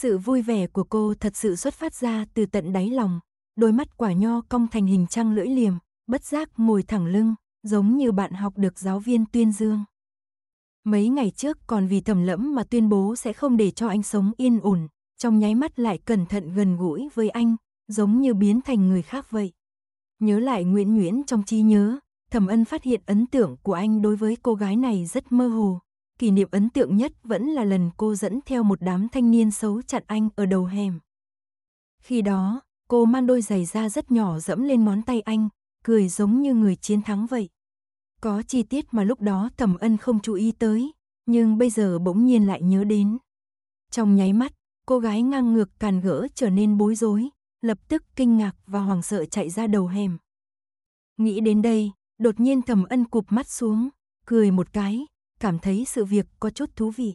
Sự vui vẻ của cô thật sự xuất phát ra từ tận đáy lòng, đôi mắt quả nho cong thành hình trăng lưỡi liềm, bất giác ngồi thẳng lưng, giống như bạn học được giáo viên tuyên dương. Mấy ngày trước còn vì thầm lẫm mà tuyên bố sẽ không để cho anh sống yên ổn, trong nháy mắt lại cẩn thận gần gũi với anh, giống như biến thành người khác vậy. Nhớ lại Nguyễn Nguyễn trong trí nhớ, Thẩm Ân phát hiện ấn tượng của anh đối với cô gái này rất mơ hồ, kỷ niệm ấn tượng nhất vẫn là lần cô dẫn theo một đám thanh niên xấu chặn anh ở đầu hẻm. Khi đó, cô mang đôi giày da rất nhỏ dẫm lên ngón tay anh, cười giống như người chiến thắng vậy. Có chi tiết mà lúc đó Thẩm Ân không chú ý tới, nhưng bây giờ bỗng nhiên lại nhớ đến. Trong nháy mắt, cô gái ngang ngược càn gỡ trở nên bối rối, lập tức kinh ngạc và hoảng sợ chạy ra đầu hẻm. Nghĩ đến đây, đột nhiên Thẩm Ân cụp mắt xuống, cười một cái, cảm thấy sự việc có chút thú vị.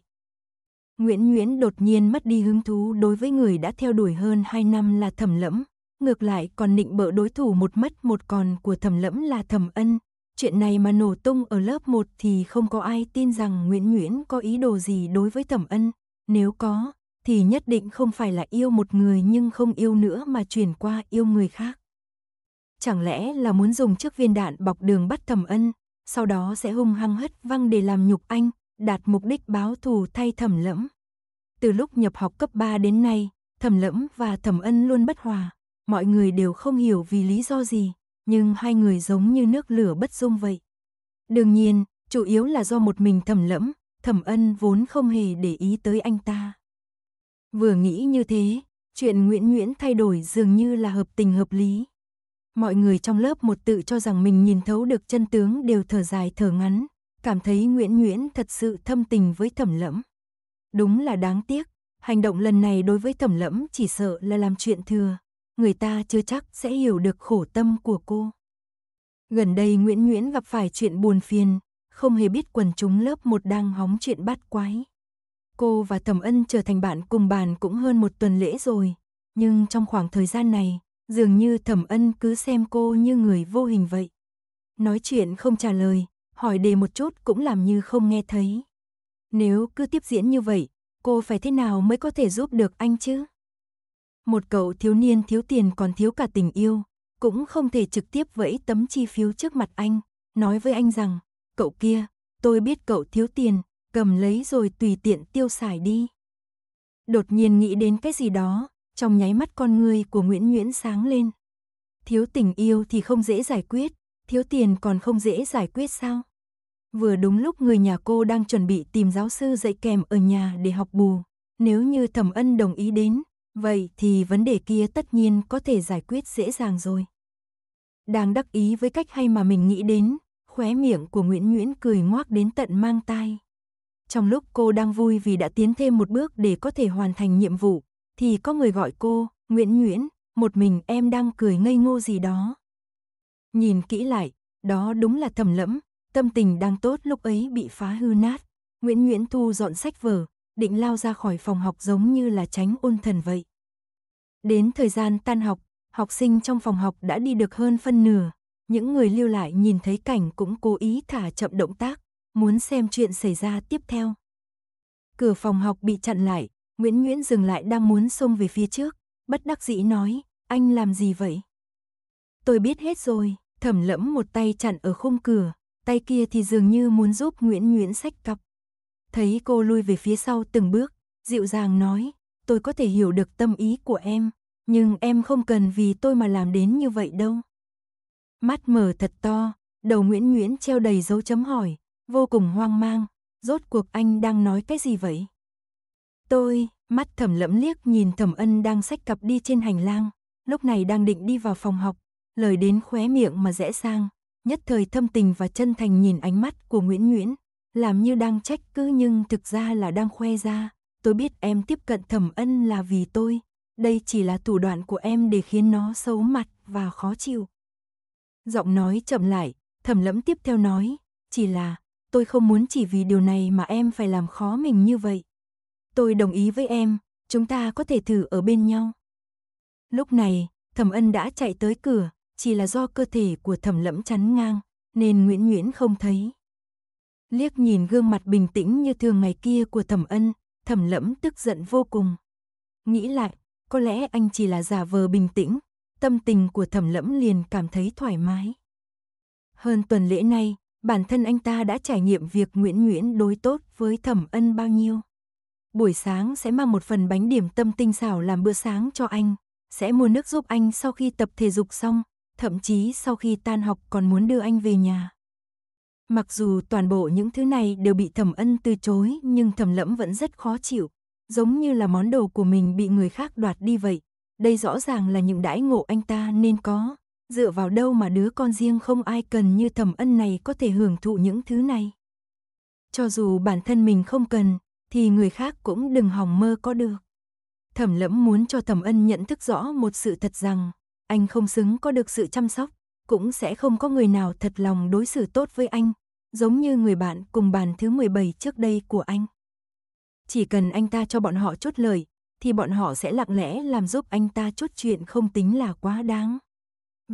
Nguyễn Nguyễn đột nhiên mất đi hứng thú đối với người đã theo đuổi hơn 2 năm là Thẩm Lẫm, ngược lại còn nịnh bợ đối thủ một mất một còn của Thẩm Lẫm là Thẩm Ân. Chuyện này mà nổ tung ở lớp 1 thì không có ai tin rằng Nguyễn Nguyễn có ý đồ gì đối với Thẩm Ân, nếu có thì nhất định không phải là yêu một người nhưng không yêu nữa mà chuyển qua yêu người khác. Chẳng lẽ là muốn dùng chiếc viên đạn bọc đường bắt Thẩm Ân, sau đó sẽ hung hăng hất văng để làm nhục anh, đạt mục đích báo thù thay thẩm lẫm. Từ lúc nhập học cấp 3 đến nay, thẩm lẫm và thẩm ân luôn bất hòa, mọi người đều không hiểu vì lý do gì, nhưng hai người giống như nước lửa bất dung vậy. Đương nhiên, chủ yếu là do một mình thẩm lẫm, thẩm ân vốn không hề để ý tới anh ta. Vừa nghĩ như thế, chuyện Nguyễn Nguyễn thay đổi dường như là hợp tình hợp lý mọi người trong lớp một tự cho rằng mình nhìn thấu được chân tướng đều thở dài thở ngắn, cảm thấy Nguyễn Nguyễn thật sự thâm tình với thẩm lẫm. Đúng là đáng tiếc, hành động lần này đối với thẩm lẫm chỉ sợ là làm chuyện thừa, người ta chưa chắc sẽ hiểu được khổ tâm của cô. Gần đây Nguyễn Nguyễn gặp phải chuyện buồn phiền, không hề biết quần chúng lớp một đang hóng chuyện bắt quái. Cô và Thẩm Ân trở thành bạn cùng bàn cũng hơn một tuần lễ rồi, nhưng trong khoảng thời gian này, dường như thẩm ân cứ xem cô như người vô hình vậy. Nói chuyện không trả lời, hỏi đề một chút cũng làm như không nghe thấy. Nếu cứ tiếp diễn như vậy, cô phải thế nào mới có thể giúp được anh chứ? Một cậu thiếu niên thiếu tiền còn thiếu cả tình yêu, cũng không thể trực tiếp vẫy tấm chi phiếu trước mặt anh, nói với anh rằng, cậu kia, tôi biết cậu thiếu tiền, cầm lấy rồi tùy tiện tiêu xài đi. Đột nhiên nghĩ đến cái gì đó, trong nháy mắt con người của Nguyễn Nguyễn sáng lên. Thiếu tình yêu thì không dễ giải quyết, thiếu tiền còn không dễ giải quyết sao? Vừa đúng lúc người nhà cô đang chuẩn bị tìm giáo sư dạy kèm ở nhà để học bù, nếu như Thẩm Ân đồng ý đến, vậy thì vấn đề kia tất nhiên có thể giải quyết dễ dàng rồi. Đang đắc ý với cách hay mà mình nghĩ đến, khóe miệng của Nguyễn Nguyễn cười ngoác đến tận mang tai. Trong lúc cô đang vui vì đã tiến thêm một bước để có thể hoàn thành nhiệm vụ, thì có người gọi cô, Nguyễn Nguyễn, một mình em đang cười ngây ngô gì đó. Nhìn kỹ lại, đó đúng là thầm lẫm, tâm tình đang tốt lúc ấy bị phá hư nát. Nguyễn Nguyễn thu dọn sách vở, định lao ra khỏi phòng học giống như là tránh ôn thần vậy. Đến thời gian tan học, học sinh trong phòng học đã đi được hơn phân nửa. Những người lưu lại nhìn thấy cảnh cũng cố ý thả chậm động tác, muốn xem chuyện xảy ra tiếp theo. Cửa phòng học bị chặn lại, Nguyễn Nguyễn dừng lại đang muốn xông về phía trước, bất đắc dĩ nói, anh làm gì vậy? Tôi biết hết rồi, thẩm lẫm một tay chặn ở khung cửa, tay kia thì dường như muốn giúp Nguyễn Nguyễn sách cặp. Thấy cô lui về phía sau từng bước, dịu dàng nói, tôi có thể hiểu được tâm ý của em, nhưng em không cần vì tôi mà làm đến như vậy đâu. Mắt mở thật to, đầu Nguyễn Nguyễn treo đầy dấu chấm hỏi, vô cùng hoang mang, rốt cuộc anh đang nói cái gì vậy? Tôi, mắt thầm lẫm liếc nhìn thẩm ân đang sách cặp đi trên hành lang, lúc này đang định đi vào phòng học, lời đến khóe miệng mà rẽ sang, nhất thời thâm tình và chân thành nhìn ánh mắt của Nguyễn Nguyễn, làm như đang trách cứ nhưng thực ra là đang khoe ra, tôi biết em tiếp cận thẩm ân là vì tôi, đây chỉ là thủ đoạn của em để khiến nó xấu mặt và khó chịu. Giọng nói chậm lại, thẩm lẫm tiếp theo nói, chỉ là tôi không muốn chỉ vì điều này mà em phải làm khó mình như vậy tôi đồng ý với em, chúng ta có thể thử ở bên nhau. Lúc này, Thẩm Ân đã chạy tới cửa, chỉ là do cơ thể của Thẩm Lẫm chắn ngang, nên Nguyễn Nguyễn không thấy. Liếc nhìn gương mặt bình tĩnh như thường ngày kia của Thẩm Ân, Thẩm Lẫm tức giận vô cùng. Nghĩ lại, có lẽ anh chỉ là giả vờ bình tĩnh, tâm tình của Thẩm Lẫm liền cảm thấy thoải mái. Hơn tuần lễ nay, bản thân anh ta đã trải nghiệm việc Nguyễn Nguyễn đối tốt với Thẩm Ân bao nhiêu. Buổi sáng sẽ mang một phần bánh điểm tâm tinh xảo làm bữa sáng cho anh, sẽ mua nước giúp anh sau khi tập thể dục xong, thậm chí sau khi tan học còn muốn đưa anh về nhà. Mặc dù toàn bộ những thứ này đều bị Thẩm Ân từ chối, nhưng Thẩm Lẫm vẫn rất khó chịu, giống như là món đồ của mình bị người khác đoạt đi vậy. Đây rõ ràng là những đãi ngộ anh ta nên có, dựa vào đâu mà đứa con riêng không ai cần như Thẩm Ân này có thể hưởng thụ những thứ này. Cho dù bản thân mình không cần, thì người khác cũng đừng hòng mơ có được. Thẩm lẫm muốn cho thẩm ân nhận thức rõ một sự thật rằng, anh không xứng có được sự chăm sóc, cũng sẽ không có người nào thật lòng đối xử tốt với anh, giống như người bạn cùng bàn thứ 17 trước đây của anh. Chỉ cần anh ta cho bọn họ chốt lời, thì bọn họ sẽ lặng lẽ làm giúp anh ta chốt chuyện không tính là quá đáng.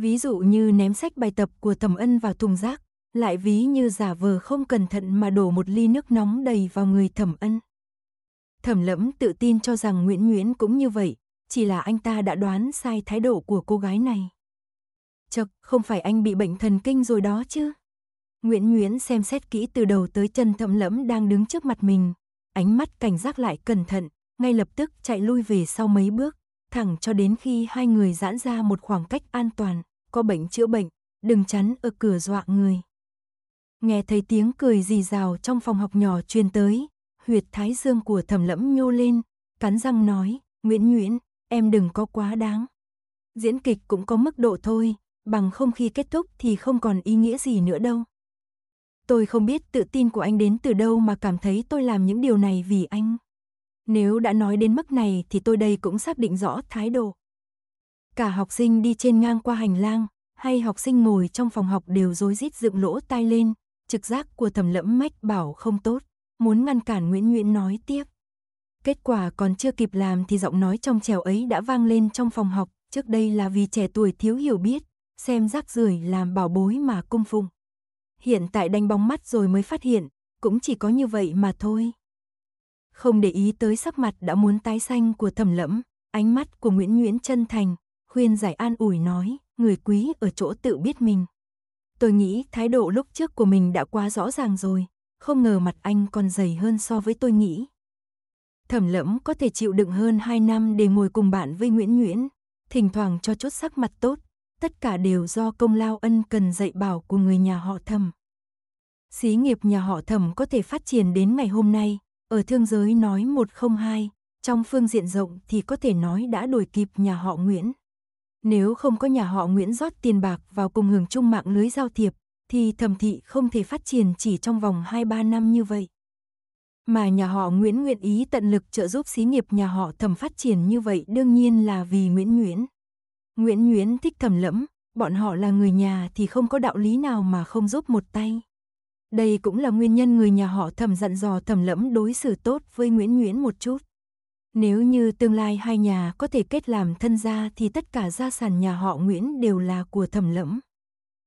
Ví dụ như ném sách bài tập của Thẩm Ân vào thùng rác, lại ví như giả vờ không cẩn thận mà đổ một ly nước nóng đầy vào người Thẩm Ân. Thẩm lẫm tự tin cho rằng Nguyễn Nguyễn cũng như vậy, chỉ là anh ta đã đoán sai thái độ của cô gái này. Chật, không phải anh bị bệnh thần kinh rồi đó chứ? Nguyễn Nguyễn xem xét kỹ từ đầu tới chân thẩm lẫm đang đứng trước mặt mình, ánh mắt cảnh giác lại cẩn thận, ngay lập tức chạy lui về sau mấy bước, thẳng cho đến khi hai người giãn ra một khoảng cách an toàn, có bệnh chữa bệnh, đừng chắn ở cửa dọa người. Nghe thấy tiếng cười rì rào trong phòng học nhỏ truyền tới, huyệt thái dương của thẩm lẫm nhô lên, cắn răng nói, Nguyễn Nguyễn, em đừng có quá đáng. Diễn kịch cũng có mức độ thôi, bằng không khi kết thúc thì không còn ý nghĩa gì nữa đâu. Tôi không biết tự tin của anh đến từ đâu mà cảm thấy tôi làm những điều này vì anh. Nếu đã nói đến mức này thì tôi đây cũng xác định rõ thái độ. Cả học sinh đi trên ngang qua hành lang, hay học sinh ngồi trong phòng học đều rối rít dựng lỗ tai lên, trực giác của thẩm lẫm mách bảo không tốt muốn ngăn cản Nguyễn Nguyễn nói tiếp. Kết quả còn chưa kịp làm thì giọng nói trong trẻo ấy đã vang lên trong phòng học, trước đây là vì trẻ tuổi thiếu hiểu biết, xem rác rưởi làm bảo bối mà cung phụng. Hiện tại đánh bóng mắt rồi mới phát hiện, cũng chỉ có như vậy mà thôi. Không để ý tới sắc mặt đã muốn tái xanh của thẩm lẫm, ánh mắt của Nguyễn Nguyễn chân thành, khuyên giải an ủi nói, người quý ở chỗ tự biết mình. Tôi nghĩ thái độ lúc trước của mình đã quá rõ ràng rồi, không ngờ mặt anh còn dày hơn so với tôi nghĩ. Thẩm lẫm có thể chịu đựng hơn 2 năm để ngồi cùng bạn với Nguyễn Nguyễn, thỉnh thoảng cho chút sắc mặt tốt, tất cả đều do công lao ân cần dạy bảo của người nhà họ thẩm. Xí nghiệp nhà họ thẩm có thể phát triển đến ngày hôm nay, ở thương giới nói 102, trong phương diện rộng thì có thể nói đã đuổi kịp nhà họ Nguyễn. Nếu không có nhà họ Nguyễn rót tiền bạc vào cùng hưởng chung mạng lưới giao thiệp, thì thẩm thị không thể phát triển chỉ trong vòng 2-3 năm như vậy. Mà nhà họ Nguyễn nguyện ý tận lực trợ giúp xí nghiệp nhà họ thẩm phát triển như vậy đương nhiên là vì Nguyễn Nguyễn. Nguyễn Nguyễn thích thẩm lẫm, bọn họ là người nhà thì không có đạo lý nào mà không giúp một tay. Đây cũng là nguyên nhân người nhà họ thẩm dặn dò thẩm lẫm đối xử tốt với Nguyễn Nguyễn một chút. Nếu như tương lai hai nhà có thể kết làm thân gia thì tất cả gia sản nhà họ Nguyễn đều là của thẩm lẫm.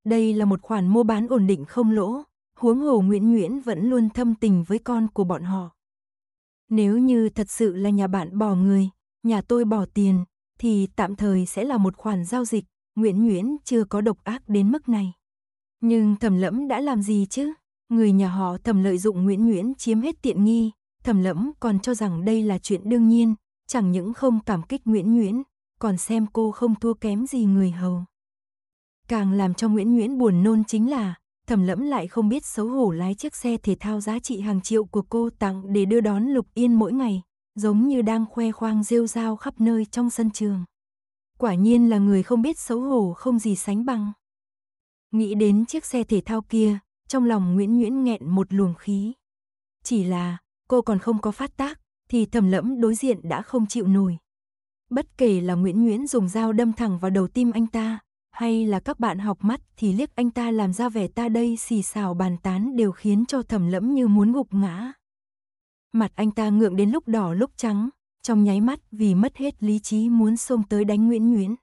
Đây là một khoản mua bán ổn định không lỗ, huống hồ Nguyễn Nguyễn vẫn luôn thâm tình với con của bọn họ. Nếu như thật sự là nhà bạn bỏ người, nhà tôi bỏ tiền, thì tạm thời sẽ là một khoản giao dịch, Nguyễn Nguyễn chưa có độc ác đến mức này. Nhưng thẩm lẫm đã làm gì chứ? Người nhà họ thẩm lợi dụng Nguyễn Nguyễn chiếm hết tiện nghi, thẩm lẫm còn cho rằng đây là chuyện đương nhiên, chẳng những không cảm kích Nguyễn Nguyễn, còn xem cô không thua kém gì người hầu. Càng làm cho Nguyễn Nguyễn buồn nôn chính là, thẩm lẫm lại không biết xấu hổ lái chiếc xe thể thao giá trị hàng triệu của cô tặng để đưa đón Lục Yên mỗi ngày, giống như đang khoe khoang rêu rao khắp nơi trong sân trường. Quả nhiên là người không biết xấu hổ không gì sánh bằng. Nghĩ đến chiếc xe thể thao kia, trong lòng Nguyễn Nguyễn nghẹn một luồng khí. Chỉ là, cô còn không có phát tác, thì thẩm lẫm đối diện đã không chịu nổi. Bất kể là Nguyễn Nguyễn dùng dao đâm thẳng vào đầu tim anh ta, hay là các bạn học mắt thì liếc anh ta làm ra vẻ ta đây xì xào bàn tán đều khiến cho thầm lẫm như muốn gục ngã. Mặt anh ta ngượng đến lúc đỏ lúc trắng, trong nháy mắt vì mất hết lý trí muốn xông tới đánh Nguyễn Nguyễn.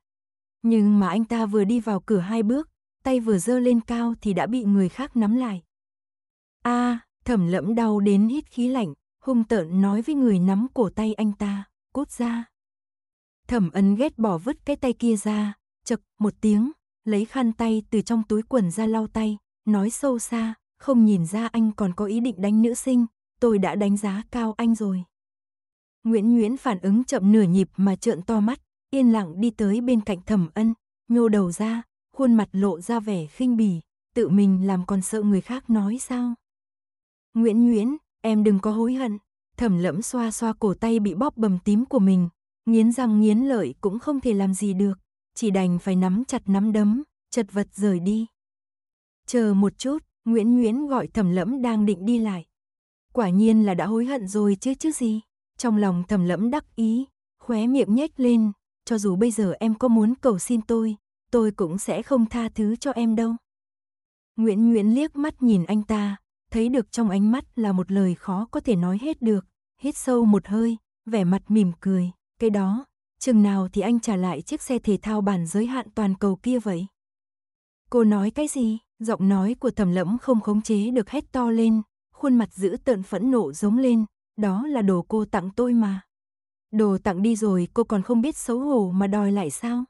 Nhưng mà anh ta vừa đi vào cửa hai bước, tay vừa giơ lên cao thì đã bị người khác nắm lại. a à, thẩm lẫm đau đến hít khí lạnh, hung tợn nói với người nắm cổ tay anh ta, cút ra. Thẩm ấn ghét bỏ vứt cái tay kia ra, chực một tiếng, lấy khăn tay từ trong túi quần ra lau tay, nói sâu xa, không nhìn ra anh còn có ý định đánh nữ sinh, tôi đã đánh giá cao anh rồi. Nguyễn Nguyễn phản ứng chậm nửa nhịp mà trợn to mắt, yên lặng đi tới bên cạnh thẩm ân, nhô đầu ra, khuôn mặt lộ ra vẻ khinh bỉ, tự mình làm còn sợ người khác nói sao. Nguyễn Nguyễn, em đừng có hối hận, thẩm lẫm xoa xoa cổ tay bị bóp bầm tím của mình, nghiến răng nghiến lợi cũng không thể làm gì được chỉ đành phải nắm chặt nắm đấm, chật vật rời đi. Chờ một chút, Nguyễn Nguyễn gọi thẩm lẫm đang định đi lại. Quả nhiên là đã hối hận rồi chứ chứ gì. Trong lòng thẩm lẫm đắc ý, khóe miệng nhếch lên, cho dù bây giờ em có muốn cầu xin tôi, tôi cũng sẽ không tha thứ cho em đâu. Nguyễn Nguyễn liếc mắt nhìn anh ta, thấy được trong ánh mắt là một lời khó có thể nói hết được, hít sâu một hơi, vẻ mặt mỉm cười, cái đó, chừng nào thì anh trả lại chiếc xe thể thao bản giới hạn toàn cầu kia vậy? Cô nói cái gì? Giọng nói của thẩm lẫm không khống chế được hét to lên, khuôn mặt giữ tợn phẫn nộ giống lên, đó là đồ cô tặng tôi mà. Đồ tặng đi rồi cô còn không biết xấu hổ mà đòi lại sao?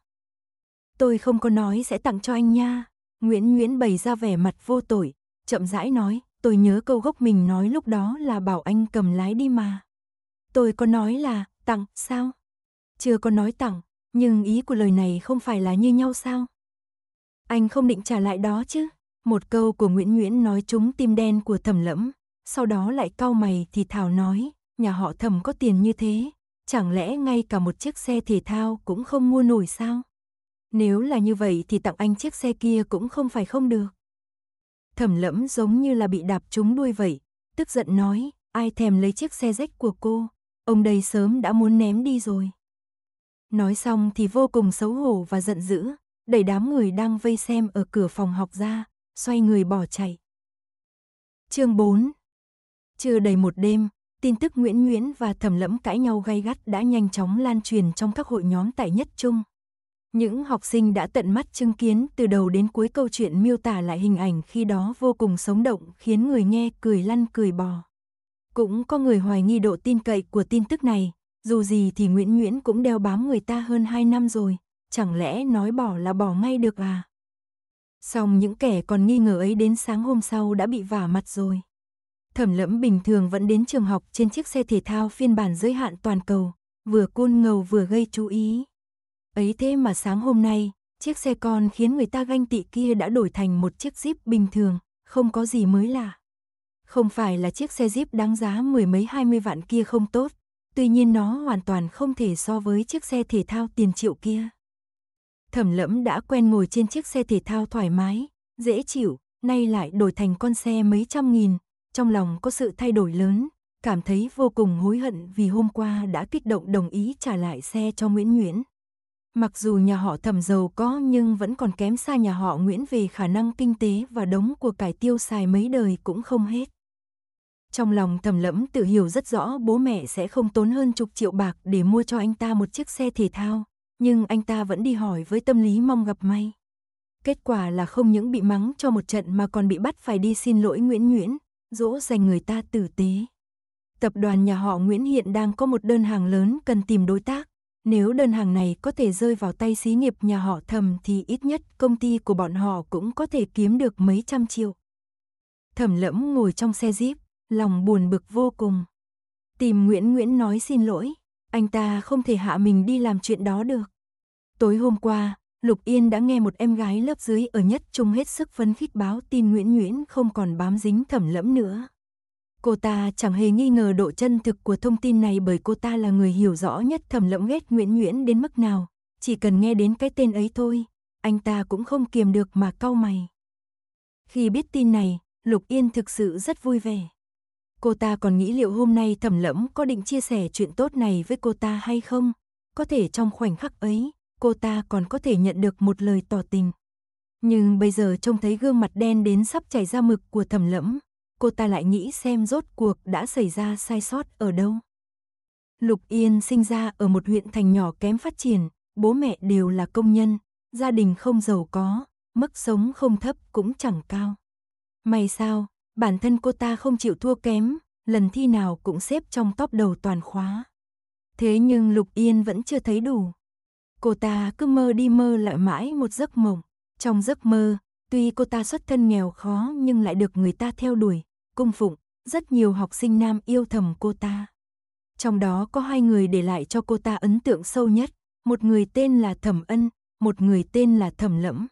Tôi không có nói sẽ tặng cho anh nha. Nguyễn Nguyễn bày ra vẻ mặt vô tội, chậm rãi nói, tôi nhớ câu gốc mình nói lúc đó là bảo anh cầm lái đi mà. Tôi có nói là, tặng, sao? chưa có nói tặng nhưng ý của lời này không phải là như nhau sao? Anh không định trả lại đó chứ? Một câu của Nguyễn Nguyễn nói trúng tim đen của Thẩm Lẫm, sau đó lại cau mày thì thảo nói, nhà họ Thẩm có tiền như thế, chẳng lẽ ngay cả một chiếc xe thể thao cũng không mua nổi sao? Nếu là như vậy thì tặng anh chiếc xe kia cũng không phải không được. Thẩm Lẫm giống như là bị đạp trúng đuôi vậy, tức giận nói, ai thèm lấy chiếc xe rách của cô, ông đây sớm đã muốn ném đi rồi. Nói xong thì vô cùng xấu hổ và giận dữ, đẩy đám người đang vây xem ở cửa phòng học ra, xoay người bỏ chạy. Chương 4 Chưa đầy một đêm, tin tức Nguyễn Nguyễn và Thẩm Lẫm cãi nhau gay gắt đã nhanh chóng lan truyền trong các hội nhóm tại nhất trung. Những học sinh đã tận mắt chứng kiến từ đầu đến cuối câu chuyện miêu tả lại hình ảnh khi đó vô cùng sống động khiến người nghe cười lăn cười bò. Cũng có người hoài nghi độ tin cậy của tin tức này, dù gì thì Nguyễn Nguyễn cũng đeo bám người ta hơn 2 năm rồi, chẳng lẽ nói bỏ là bỏ ngay được à? Xong những kẻ còn nghi ngờ ấy đến sáng hôm sau đã bị vả mặt rồi. Thẩm lẫm bình thường vẫn đến trường học trên chiếc xe thể thao phiên bản giới hạn toàn cầu, vừa côn ngầu vừa gây chú ý. Ấy thế mà sáng hôm nay, chiếc xe con khiến người ta ganh tị kia đã đổi thành một chiếc Jeep bình thường, không có gì mới lạ. Không phải là chiếc xe Jeep đáng giá mười mấy hai mươi vạn kia không tốt, tuy nhiên nó hoàn toàn không thể so với chiếc xe thể thao tiền triệu kia. Thẩm lẫm đã quen ngồi trên chiếc xe thể thao thoải mái, dễ chịu, nay lại đổi thành con xe mấy trăm nghìn, trong lòng có sự thay đổi lớn, cảm thấy vô cùng hối hận vì hôm qua đã kích động đồng ý trả lại xe cho Nguyễn Nguyễn. Mặc dù nhà họ thẩm giàu có nhưng vẫn còn kém xa nhà họ Nguyễn về khả năng kinh tế và đống của cải tiêu xài mấy đời cũng không hết. Trong lòng thầm lẫm tự hiểu rất rõ bố mẹ sẽ không tốn hơn chục triệu bạc để mua cho anh ta một chiếc xe thể thao, nhưng anh ta vẫn đi hỏi với tâm lý mong gặp may. Kết quả là không những bị mắng cho một trận mà còn bị bắt phải đi xin lỗi Nguyễn Nguyễn, dỗ dành người ta tử tế. Tập đoàn nhà họ Nguyễn hiện đang có một đơn hàng lớn cần tìm đối tác. Nếu đơn hàng này có thể rơi vào tay xí nghiệp nhà họ thầm thì ít nhất công ty của bọn họ cũng có thể kiếm được mấy trăm triệu. Thẩm lẫm ngồi trong xe jeep, lòng buồn bực vô cùng. Tìm Nguyễn Nguyễn nói xin lỗi, anh ta không thể hạ mình đi làm chuyện đó được. Tối hôm qua, Lục Yên đã nghe một em gái lớp dưới ở nhất trung hết sức phấn khích báo tin Nguyễn Nguyễn không còn bám dính thẩm lẫm nữa. Cô ta chẳng hề nghi ngờ độ chân thực của thông tin này bởi cô ta là người hiểu rõ nhất thẩm lẫm ghét Nguyễn Nguyễn đến mức nào. Chỉ cần nghe đến cái tên ấy thôi, anh ta cũng không kiềm được mà cau mày. Khi biết tin này, Lục Yên thực sự rất vui vẻ. Cô ta còn nghĩ liệu hôm nay thẩm lẫm có định chia sẻ chuyện tốt này với cô ta hay không? Có thể trong khoảnh khắc ấy, cô ta còn có thể nhận được một lời tỏ tình. Nhưng bây giờ trông thấy gương mặt đen đến sắp chảy ra mực của thẩm lẫm, cô ta lại nghĩ xem rốt cuộc đã xảy ra sai sót ở đâu. Lục Yên sinh ra ở một huyện thành nhỏ kém phát triển, bố mẹ đều là công nhân, gia đình không giàu có, mức sống không thấp cũng chẳng cao. May sao, Bản thân cô ta không chịu thua kém, lần thi nào cũng xếp trong top đầu toàn khóa. Thế nhưng Lục Yên vẫn chưa thấy đủ. Cô ta cứ mơ đi mơ lại mãi một giấc mộng. Trong giấc mơ, tuy cô ta xuất thân nghèo khó nhưng lại được người ta theo đuổi, cung phụng, rất nhiều học sinh nam yêu thầm cô ta. Trong đó có hai người để lại cho cô ta ấn tượng sâu nhất, một người tên là Thẩm Ân, một người tên là Thẩm Lẫm.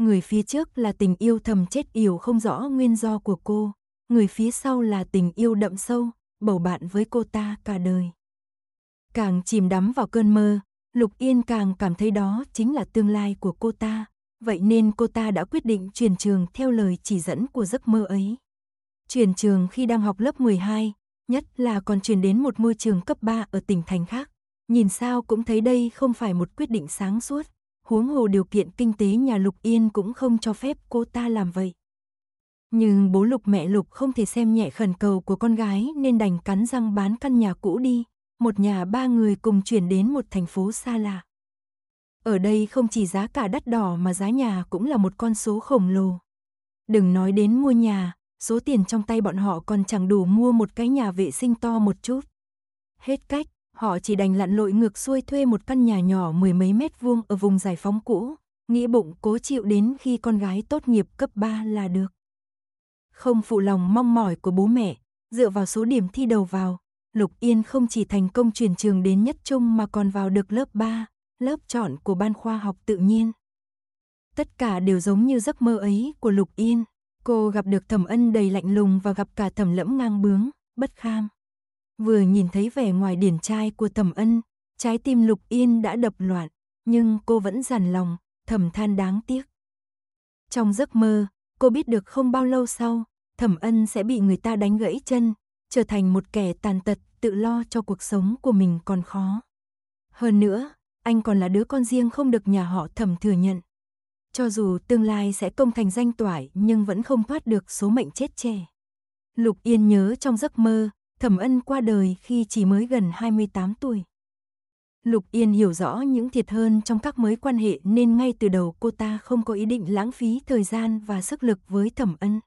Người phía trước là tình yêu thầm chết yểu không rõ nguyên do của cô, người phía sau là tình yêu đậm sâu, bầu bạn với cô ta cả đời. Càng chìm đắm vào cơn mơ, Lục Yên càng cảm thấy đó chính là tương lai của cô ta, vậy nên cô ta đã quyết định chuyển trường theo lời chỉ dẫn của giấc mơ ấy. Chuyển trường khi đang học lớp 12, nhất là còn chuyển đến một môi trường cấp 3 ở tỉnh thành khác, nhìn sao cũng thấy đây không phải một quyết định sáng suốt, huống hồ điều kiện kinh tế nhà Lục Yên cũng không cho phép cô ta làm vậy. Nhưng bố Lục mẹ Lục không thể xem nhẹ khẩn cầu của con gái nên đành cắn răng bán căn nhà cũ đi, một nhà ba người cùng chuyển đến một thành phố xa lạ. Ở đây không chỉ giá cả đắt đỏ mà giá nhà cũng là một con số khổng lồ. Đừng nói đến mua nhà, số tiền trong tay bọn họ còn chẳng đủ mua một cái nhà vệ sinh to một chút. Hết cách, họ chỉ đành lặn lội ngược xuôi thuê một căn nhà nhỏ mười mấy mét vuông ở vùng giải phóng cũ, nghĩ bụng cố chịu đến khi con gái tốt nghiệp cấp 3 là được. Không phụ lòng mong mỏi của bố mẹ, dựa vào số điểm thi đầu vào, Lục Yên không chỉ thành công chuyển trường đến nhất trung mà còn vào được lớp 3, lớp chọn của ban khoa học tự nhiên. Tất cả đều giống như giấc mơ ấy của Lục Yên, cô gặp được thẩm ân đầy lạnh lùng và gặp cả thẩm lẫm ngang bướng, bất kham. Vừa nhìn thấy vẻ ngoài điển trai của Thẩm Ân, trái tim Lục Yên đã đập loạn, nhưng cô vẫn dằn lòng, thầm than đáng tiếc. Trong giấc mơ, cô biết được không bao lâu sau, Thẩm Ân sẽ bị người ta đánh gãy chân, trở thành một kẻ tàn tật, tự lo cho cuộc sống của mình còn khó. Hơn nữa, anh còn là đứa con riêng không được nhà họ Thẩm thừa nhận. Cho dù tương lai sẽ công thành danh toại nhưng vẫn không thoát được số mệnh chết trẻ. Lục Yên nhớ trong giấc mơ, Thẩm ân qua đời khi chỉ mới gần 28 tuổi. Lục Yên hiểu rõ những thiệt hơn trong các mối quan hệ nên ngay từ đầu cô ta không có ý định lãng phí thời gian và sức lực với thẩm ân.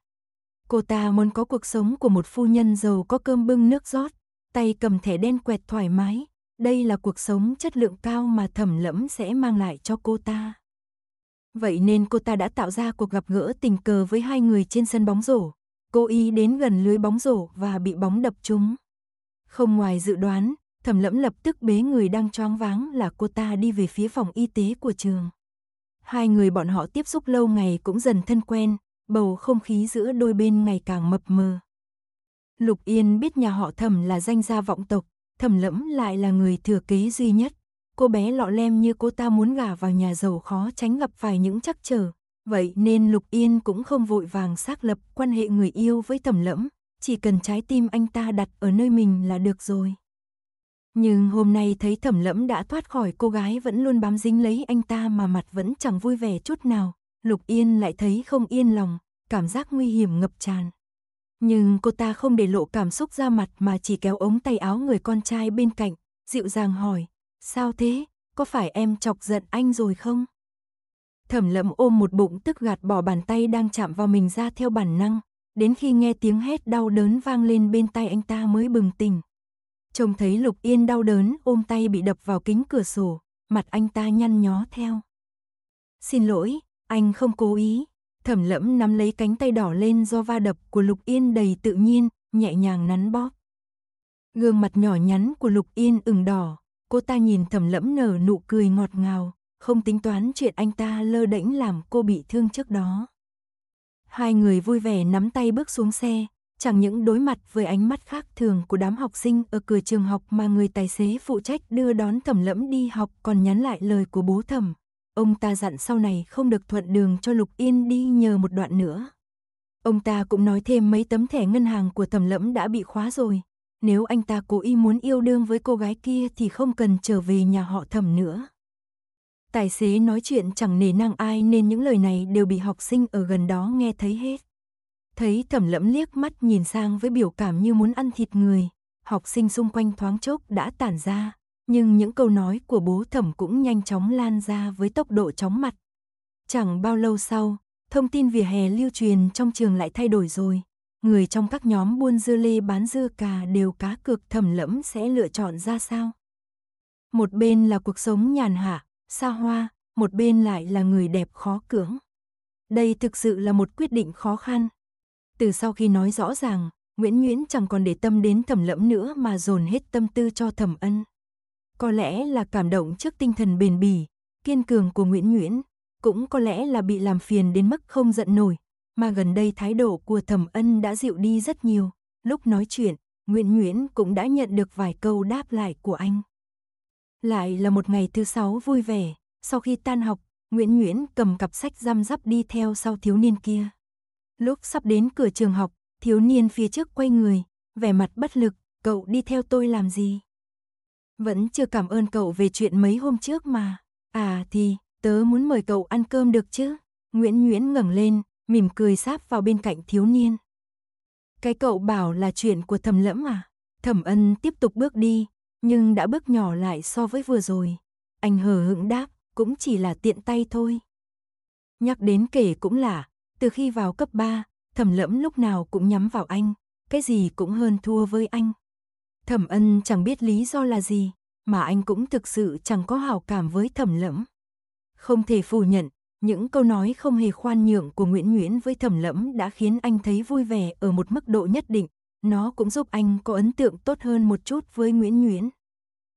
Cô ta muốn có cuộc sống của một phu nhân giàu có cơm bưng nước rót, tay cầm thẻ đen quẹt thoải mái. Đây là cuộc sống chất lượng cao mà thẩm lẫm sẽ mang lại cho cô ta. Vậy nên cô ta đã tạo ra cuộc gặp gỡ tình cờ với hai người trên sân bóng rổ, Cô y đến gần lưới bóng rổ và bị bóng đập trúng. Không ngoài dự đoán, thẩm lẫm lập tức bế người đang choáng váng là cô ta đi về phía phòng y tế của trường. Hai người bọn họ tiếp xúc lâu ngày cũng dần thân quen, bầu không khí giữa đôi bên ngày càng mập mờ. Lục Yên biết nhà họ thẩm là danh gia vọng tộc, thẩm lẫm lại là người thừa kế duy nhất. Cô bé lọ lem như cô ta muốn gả vào nhà giàu khó tránh gặp phải những trắc trở, Vậy nên Lục Yên cũng không vội vàng xác lập quan hệ người yêu với Thẩm Lẫm, chỉ cần trái tim anh ta đặt ở nơi mình là được rồi. Nhưng hôm nay thấy Thẩm Lẫm đã thoát khỏi cô gái vẫn luôn bám dính lấy anh ta mà mặt vẫn chẳng vui vẻ chút nào, Lục Yên lại thấy không yên lòng, cảm giác nguy hiểm ngập tràn. Nhưng cô ta không để lộ cảm xúc ra mặt mà chỉ kéo ống tay áo người con trai bên cạnh, dịu dàng hỏi, sao thế, có phải em chọc giận anh rồi không? Thẩm lẫm ôm một bụng tức gạt bỏ bàn tay đang chạm vào mình ra theo bản năng, đến khi nghe tiếng hét đau đớn vang lên bên tai anh ta mới bừng tỉnh. Trông thấy Lục Yên đau đớn ôm tay bị đập vào kính cửa sổ, mặt anh ta nhăn nhó theo. Xin lỗi, anh không cố ý. Thẩm lẫm nắm lấy cánh tay đỏ lên do va đập của Lục Yên đầy tự nhiên, nhẹ nhàng nắn bóp. Gương mặt nhỏ nhắn của Lục Yên ửng đỏ, cô ta nhìn thẩm lẫm nở nụ cười ngọt ngào, không tính toán chuyện anh ta lơ đễnh làm cô bị thương trước đó. Hai người vui vẻ nắm tay bước xuống xe, chẳng những đối mặt với ánh mắt khác thường của đám học sinh ở cửa trường học mà người tài xế phụ trách đưa đón thẩm lẫm đi học còn nhắn lại lời của bố thẩm. Ông ta dặn sau này không được thuận đường cho Lục Yên đi nhờ một đoạn nữa. Ông ta cũng nói thêm mấy tấm thẻ ngân hàng của thẩm lẫm đã bị khóa rồi. Nếu anh ta cố ý muốn yêu đương với cô gái kia thì không cần trở về nhà họ thẩm nữa. Tài xế nói chuyện chẳng nề nang ai nên những lời này đều bị học sinh ở gần đó nghe thấy hết. Thấy thẩm lẫm liếc mắt nhìn sang với biểu cảm như muốn ăn thịt người, học sinh xung quanh thoáng chốc đã tản ra, nhưng những câu nói của bố thẩm cũng nhanh chóng lan ra với tốc độ chóng mặt. Chẳng bao lâu sau, thông tin vỉa hè lưu truyền trong trường lại thay đổi rồi. Người trong các nhóm buôn dưa lê bán dưa cà đều cá cược thẩm lẫm sẽ lựa chọn ra sao. Một bên là cuộc sống nhàn hạ, xa hoa, một bên lại là người đẹp khó cưỡng. Đây thực sự là một quyết định khó khăn. Từ sau khi nói rõ ràng, Nguyễn Nhuyễn chẳng còn để tâm đến thẩm lẫm nữa mà dồn hết tâm tư cho thẩm ân. Có lẽ là cảm động trước tinh thần bền bỉ, kiên cường của Nguyễn Nhuyễn, cũng có lẽ là bị làm phiền đến mức không giận nổi, mà gần đây thái độ của thẩm ân đã dịu đi rất nhiều. Lúc nói chuyện, Nguyễn Nhuyễn cũng đã nhận được vài câu đáp lại của anh. Lại là một ngày thứ sáu vui vẻ, sau khi tan học, Nguyễn Nguyễn cầm cặp sách răm rắp đi theo sau thiếu niên kia. Lúc sắp đến cửa trường học, thiếu niên phía trước quay người, vẻ mặt bất lực, cậu đi theo tôi làm gì? Vẫn chưa cảm ơn cậu về chuyện mấy hôm trước mà. À thì, tớ muốn mời cậu ăn cơm được chứ? Nguyễn Nguyễn ngẩng lên, mỉm cười sáp vào bên cạnh thiếu niên. Cái cậu bảo là chuyện của thầm lẫm à? Thẩm ân tiếp tục bước đi, nhưng đã bước nhỏ lại so với vừa rồi. Anh hờ hững đáp, cũng chỉ là tiện tay thôi. Nhắc đến kể cũng lạ, từ khi vào cấp 3, thẩm lẫm lúc nào cũng nhắm vào anh, cái gì cũng hơn thua với anh. Thẩm ân chẳng biết lý do là gì, mà anh cũng thực sự chẳng có hào cảm với thẩm lẫm. Không thể phủ nhận, những câu nói không hề khoan nhượng của Nguyễn Nguyễn với thẩm lẫm đã khiến anh thấy vui vẻ ở một mức độ nhất định, nó cũng giúp anh có ấn tượng tốt hơn một chút với Nguyễn Nguyễn.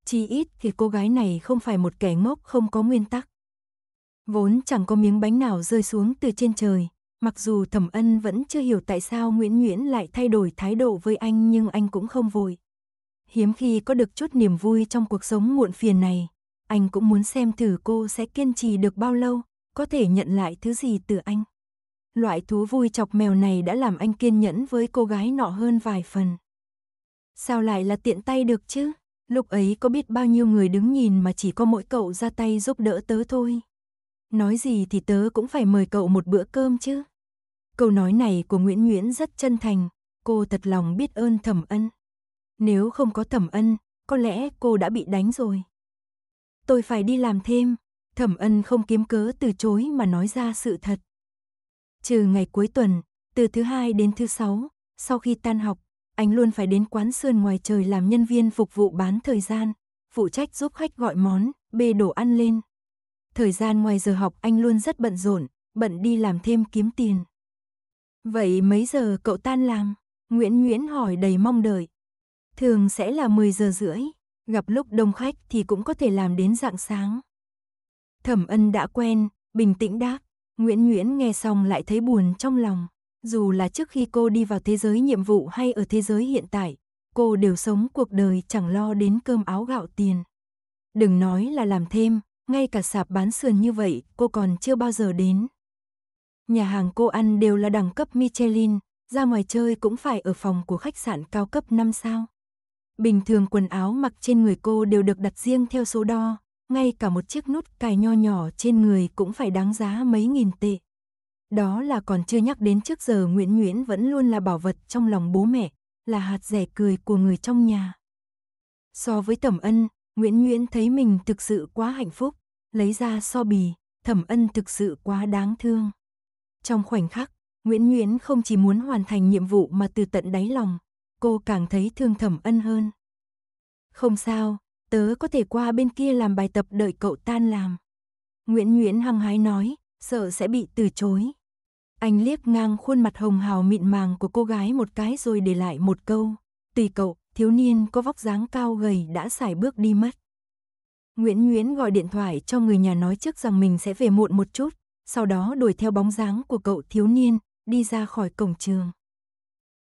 Chỉ ít thì cô gái này không phải một kẻ ngốc không có nguyên tắc. Vốn chẳng có miếng bánh nào rơi xuống từ trên trời, mặc dù Thẩm Ân vẫn chưa hiểu tại sao Nguyễn Nguyễn lại thay đổi thái độ với anh nhưng anh cũng không vội. Hiếm khi có được chút niềm vui trong cuộc sống muộn phiền này, anh cũng muốn xem thử cô sẽ kiên trì được bao lâu, có thể nhận lại thứ gì từ anh. Loại thú vui chọc mèo này đã làm anh kiên nhẫn với cô gái nọ hơn vài phần. Sao lại là tiện tay được chứ? Lúc ấy có biết bao nhiêu người đứng nhìn mà chỉ có mỗi cậu ra tay giúp đỡ tớ thôi. Nói gì thì tớ cũng phải mời cậu một bữa cơm chứ. Câu nói này của Nguyễn Nguyễn rất chân thành, cô thật lòng biết ơn Thẩm Ân. Nếu không có Thẩm Ân, có lẽ cô đã bị đánh rồi. Tôi phải đi làm thêm, Thẩm Ân không kiếm cớ từ chối mà nói ra sự thật. Trừ ngày cuối tuần, từ thứ hai đến thứ sáu, sau khi tan học, anh luôn phải đến quán sườn ngoài trời làm nhân viên phục vụ bán thời gian, phụ trách giúp khách gọi món, bê đồ ăn lên. Thời gian ngoài giờ học anh luôn rất bận rộn, bận đi làm thêm kiếm tiền. Vậy mấy giờ cậu tan làm? Nguyễn Nguyễn hỏi đầy mong đợi. Thường sẽ là 10 giờ rưỡi, gặp lúc đông khách thì cũng có thể làm đến rạng sáng. Thẩm ân đã quen, bình tĩnh đáp. Nguyễn Nguyễn nghe xong lại thấy buồn trong lòng. Dù là trước khi cô đi vào thế giới nhiệm vụ hay ở thế giới hiện tại, cô đều sống cuộc đời chẳng lo đến cơm áo gạo tiền. Đừng nói là làm thêm, ngay cả sạp bán sườn như vậy cô còn chưa bao giờ đến. Nhà hàng cô ăn đều là đẳng cấp Michelin, ra ngoài chơi cũng phải ở phòng của khách sạn cao cấp 5 sao. Bình thường quần áo mặc trên người cô đều được đặt riêng theo số đo, ngay cả một chiếc nút cài nho nhỏ trên người cũng phải đáng giá mấy nghìn tệ. Đó là còn chưa nhắc đến trước giờ Nguyễn Nguyễn vẫn luôn là bảo vật trong lòng bố mẹ, là hạt rẻ cười của người trong nhà. So với Thẩm Ân, Nguyễn Nguyễn thấy mình thực sự quá hạnh phúc, lấy ra so bì, Thẩm Ân thực sự quá đáng thương. Trong khoảnh khắc, Nguyễn Nguyễn không chỉ muốn hoàn thành nhiệm vụ mà từ tận đáy lòng, cô càng thấy thương Thẩm Ân hơn. Không sao, tớ có thể qua bên kia làm bài tập đợi cậu tan làm. Nguyễn Nguyễn hăng hái nói, sợ sẽ bị từ chối. Anh liếc ngang khuôn mặt hồng hào mịn màng của cô gái một cái rồi để lại một câu. Tùy cậu, thiếu niên có vóc dáng cao gầy đã xài bước đi mất. Nguyễn Nguyễn gọi điện thoại cho người nhà nói trước rằng mình sẽ về muộn một chút, sau đó đuổi theo bóng dáng của cậu thiếu niên, đi ra khỏi cổng trường.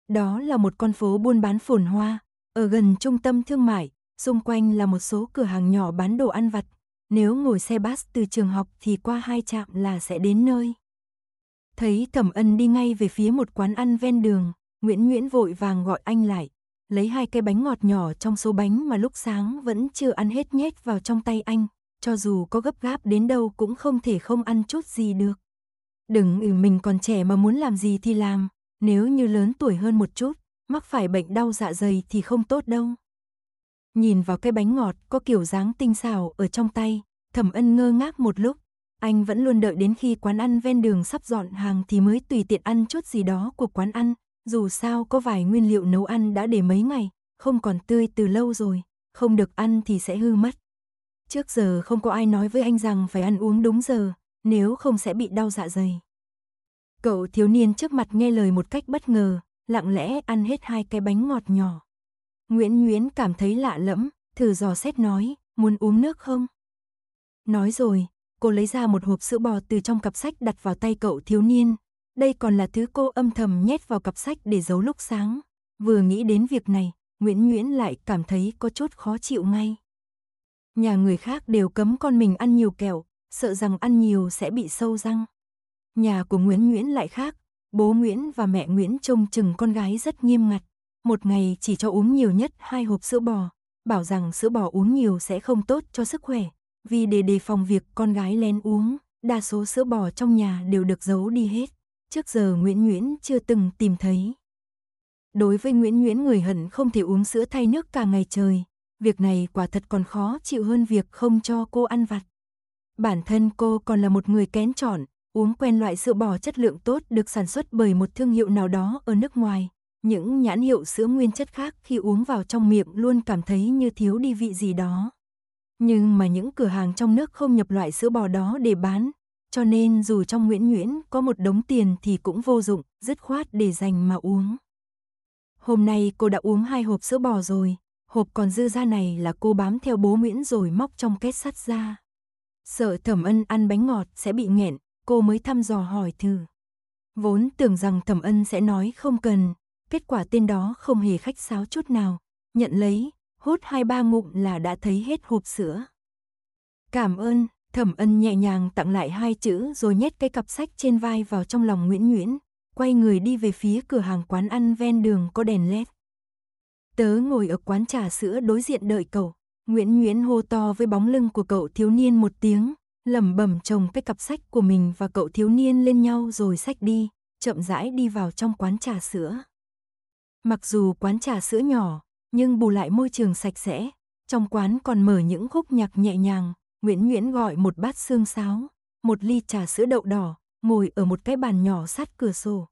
Đó là một con phố buôn bán phồn hoa, ở gần trung tâm thương mại, Xung quanh là một số cửa hàng nhỏ bán đồ ăn vặt. Nếu ngồi xe bus từ trường học thì qua hai trạm là sẽ đến nơi. Thấy Thẩm Ân đi ngay về phía một quán ăn ven đường, Nguyễn Nguyễn vội vàng gọi anh lại, lấy hai cái bánh ngọt nhỏ trong số bánh mà lúc sáng vẫn chưa ăn hết nhét vào trong tay anh, cho dù có gấp gáp đến đâu cũng không thể không ăn chút gì được. Đừng ừ mình còn trẻ mà muốn làm gì thì làm, nếu như lớn tuổi hơn một chút, mắc phải bệnh đau dạ dày thì không tốt đâu. Nhìn vào cái bánh ngọt có kiểu dáng tinh xảo ở trong tay, thẩm ân ngơ ngác một lúc. Anh vẫn luôn đợi đến khi quán ăn ven đường sắp dọn hàng thì mới tùy tiện ăn chút gì đó của quán ăn. Dù sao có vài nguyên liệu nấu ăn đã để mấy ngày, không còn tươi từ lâu rồi, không được ăn thì sẽ hư mất. Trước giờ không có ai nói với anh rằng phải ăn uống đúng giờ, nếu không sẽ bị đau dạ dày. Cậu thiếu niên trước mặt nghe lời một cách bất ngờ, lặng lẽ ăn hết hai cái bánh ngọt nhỏ. Nguyễn Nguyễn cảm thấy lạ lẫm, thử dò xét nói, muốn uống nước không? Nói rồi, cô lấy ra một hộp sữa bò từ trong cặp sách đặt vào tay cậu thiếu niên. Đây còn là thứ cô âm thầm nhét vào cặp sách để giấu lúc sáng. Vừa nghĩ đến việc này, Nguyễn Nguyễn lại cảm thấy có chút khó chịu ngay. Nhà người khác đều cấm con mình ăn nhiều kẹo, sợ rằng ăn nhiều sẽ bị sâu răng. Nhà của Nguyễn Nguyễn lại khác, bố Nguyễn và mẹ Nguyễn trông chừng con gái rất nghiêm ngặt một ngày chỉ cho uống nhiều nhất hai hộp sữa bò, bảo rằng sữa bò uống nhiều sẽ không tốt cho sức khỏe, vì để đề phòng việc con gái lén uống, đa số sữa bò trong nhà đều được giấu đi hết, trước giờ Nguyễn Nguyễn chưa từng tìm thấy. Đối với Nguyễn Nguyễn người hận không thể uống sữa thay nước cả ngày trời, việc này quả thật còn khó chịu hơn việc không cho cô ăn vặt. Bản thân cô còn là một người kén chọn, uống quen loại sữa bò chất lượng tốt được sản xuất bởi một thương hiệu nào đó ở nước ngoài, những nhãn hiệu sữa nguyên chất khác khi uống vào trong miệng luôn cảm thấy như thiếu đi vị gì đó. Nhưng mà những cửa hàng trong nước không nhập loại sữa bò đó để bán, cho nên dù trong Nguyễn Nguyễn có một đống tiền thì cũng vô dụng, dứt khoát để dành mà uống. Hôm nay cô đã uống hai hộp sữa bò rồi, hộp còn dư ra này là cô bám theo bố Nguyễn rồi móc trong két sắt ra. Sợ Thẩm Ân ăn bánh ngọt sẽ bị nghẹn, cô mới thăm dò hỏi thử. Vốn tưởng rằng Thẩm Ân sẽ nói không cần, Kết quả tên đó không hề khách sáo chút nào, nhận lấy, hút hai ba ngụm là đã thấy hết hộp sữa. Cảm ơn, thẩm ân nhẹ nhàng tặng lại hai chữ rồi nhét cái cặp sách trên vai vào trong lòng Nguyễn Nguyễn, quay người đi về phía cửa hàng quán ăn ven đường có đèn led. Tớ ngồi ở quán trà sữa đối diện đợi cậu, Nguyễn Nguyễn hô to với bóng lưng của cậu thiếu niên một tiếng, lẩm bẩm chồng cái cặp sách của mình và cậu thiếu niên lên nhau rồi sách đi, chậm rãi đi vào trong quán trà sữa. Mặc dù quán trà sữa nhỏ, nhưng bù lại môi trường sạch sẽ, trong quán còn mở những khúc nhạc nhẹ nhàng, Nguyễn Nguyễn gọi một bát xương sáo, một ly trà sữa đậu đỏ, ngồi ở một cái bàn nhỏ sát cửa sổ.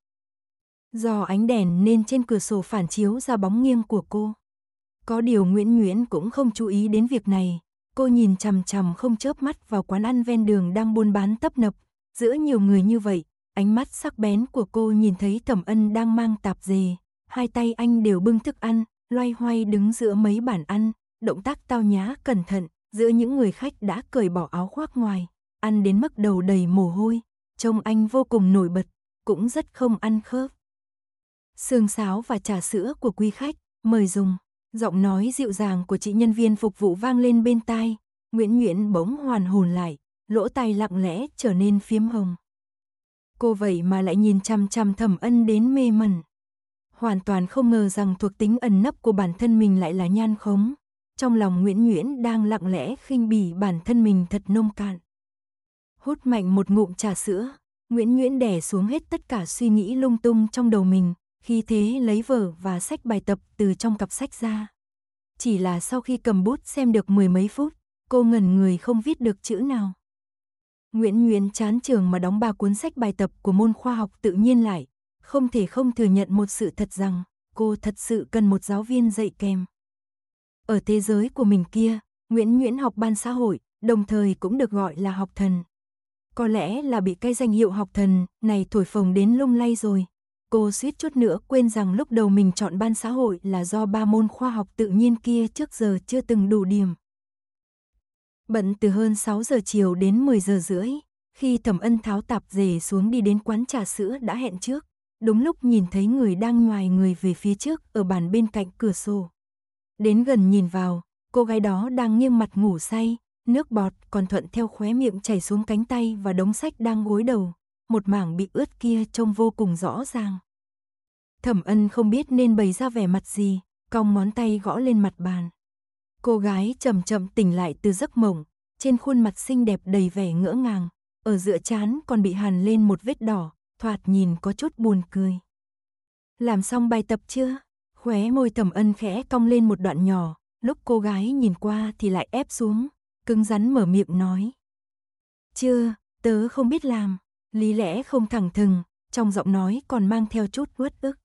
Do ánh đèn nên trên cửa sổ phản chiếu ra bóng nghiêng của cô. Có điều Nguyễn Nguyễn cũng không chú ý đến việc này, cô nhìn chằm chằm không chớp mắt vào quán ăn ven đường đang buôn bán tấp nập, giữa nhiều người như vậy, ánh mắt sắc bén của cô nhìn thấy Thẩm Ân đang mang tạp dề, hai tay anh đều bưng thức ăn, loay hoay đứng giữa mấy bàn ăn, động tác tao nhã cẩn thận, giữa những người khách đã cởi bỏ áo khoác ngoài, ăn đến mức đầu đầy mồ hôi, trông anh vô cùng nổi bật, cũng rất không ăn khớp. Sương sáo và trà sữa của quý khách, mời dùng. Giọng nói dịu dàng của chị nhân viên phục vụ vang lên bên tai, Nguyễn Nguyễn bỗng hoàn hồn lại, lỗ tai lặng lẽ trở nên phiếm hồng. Cô vậy mà lại nhìn chăm chăm thẩm ân đến mê mẩn hoàn toàn không ngờ rằng thuộc tính ẩn nấp của bản thân mình lại là nhan khống. Trong lòng Nguyễn Nguyễn đang lặng lẽ khinh bỉ bản thân mình thật nông cạn. Hút mạnh một ngụm trà sữa, Nguyễn Nguyễn đè xuống hết tất cả suy nghĩ lung tung trong đầu mình, khi thế lấy vở và sách bài tập từ trong cặp sách ra. Chỉ là sau khi cầm bút xem được mười mấy phút, cô ngẩn người không viết được chữ nào. Nguyễn Nguyễn chán trường mà đóng ba cuốn sách bài tập của môn khoa học tự nhiên lại, không thể không thừa nhận một sự thật rằng cô thật sự cần một giáo viên dạy kèm. Ở thế giới của mình kia, Nguyễn Nguyễn học ban xã hội, đồng thời cũng được gọi là học thần. Có lẽ là bị cái danh hiệu học thần này thổi phồng đến lung lay rồi. Cô suýt chút nữa quên rằng lúc đầu mình chọn ban xã hội là do ba môn khoa học tự nhiên kia trước giờ chưa từng đủ điểm. Bận từ hơn 6 giờ chiều đến 10 giờ rưỡi, khi Thẩm Ân tháo tạp dề xuống đi đến quán trà sữa đã hẹn trước, đúng lúc nhìn thấy người đang ngoài người về phía trước ở bàn bên cạnh cửa sổ. Đến gần nhìn vào, cô gái đó đang nghiêng mặt ngủ say, nước bọt còn thuận theo khóe miệng chảy xuống cánh tay và đống sách đang gối đầu, một mảng bị ướt kia trông vô cùng rõ ràng. Thẩm ân không biết nên bày ra vẻ mặt gì, cong ngón tay gõ lên mặt bàn. Cô gái chậm chậm tỉnh lại từ giấc mộng, trên khuôn mặt xinh đẹp đầy vẻ ngỡ ngàng, ở giữa chán còn bị hàn lên một vết đỏ, thoạt nhìn có chút buồn cười. Làm xong bài tập chưa? Khóe môi thẩm ân khẽ cong lên một đoạn nhỏ, lúc cô gái nhìn qua thì lại ép xuống, cứng rắn mở miệng nói. Chưa, tớ không biết làm, lý lẽ không thẳng thừng, trong giọng nói còn mang theo chút uất ức.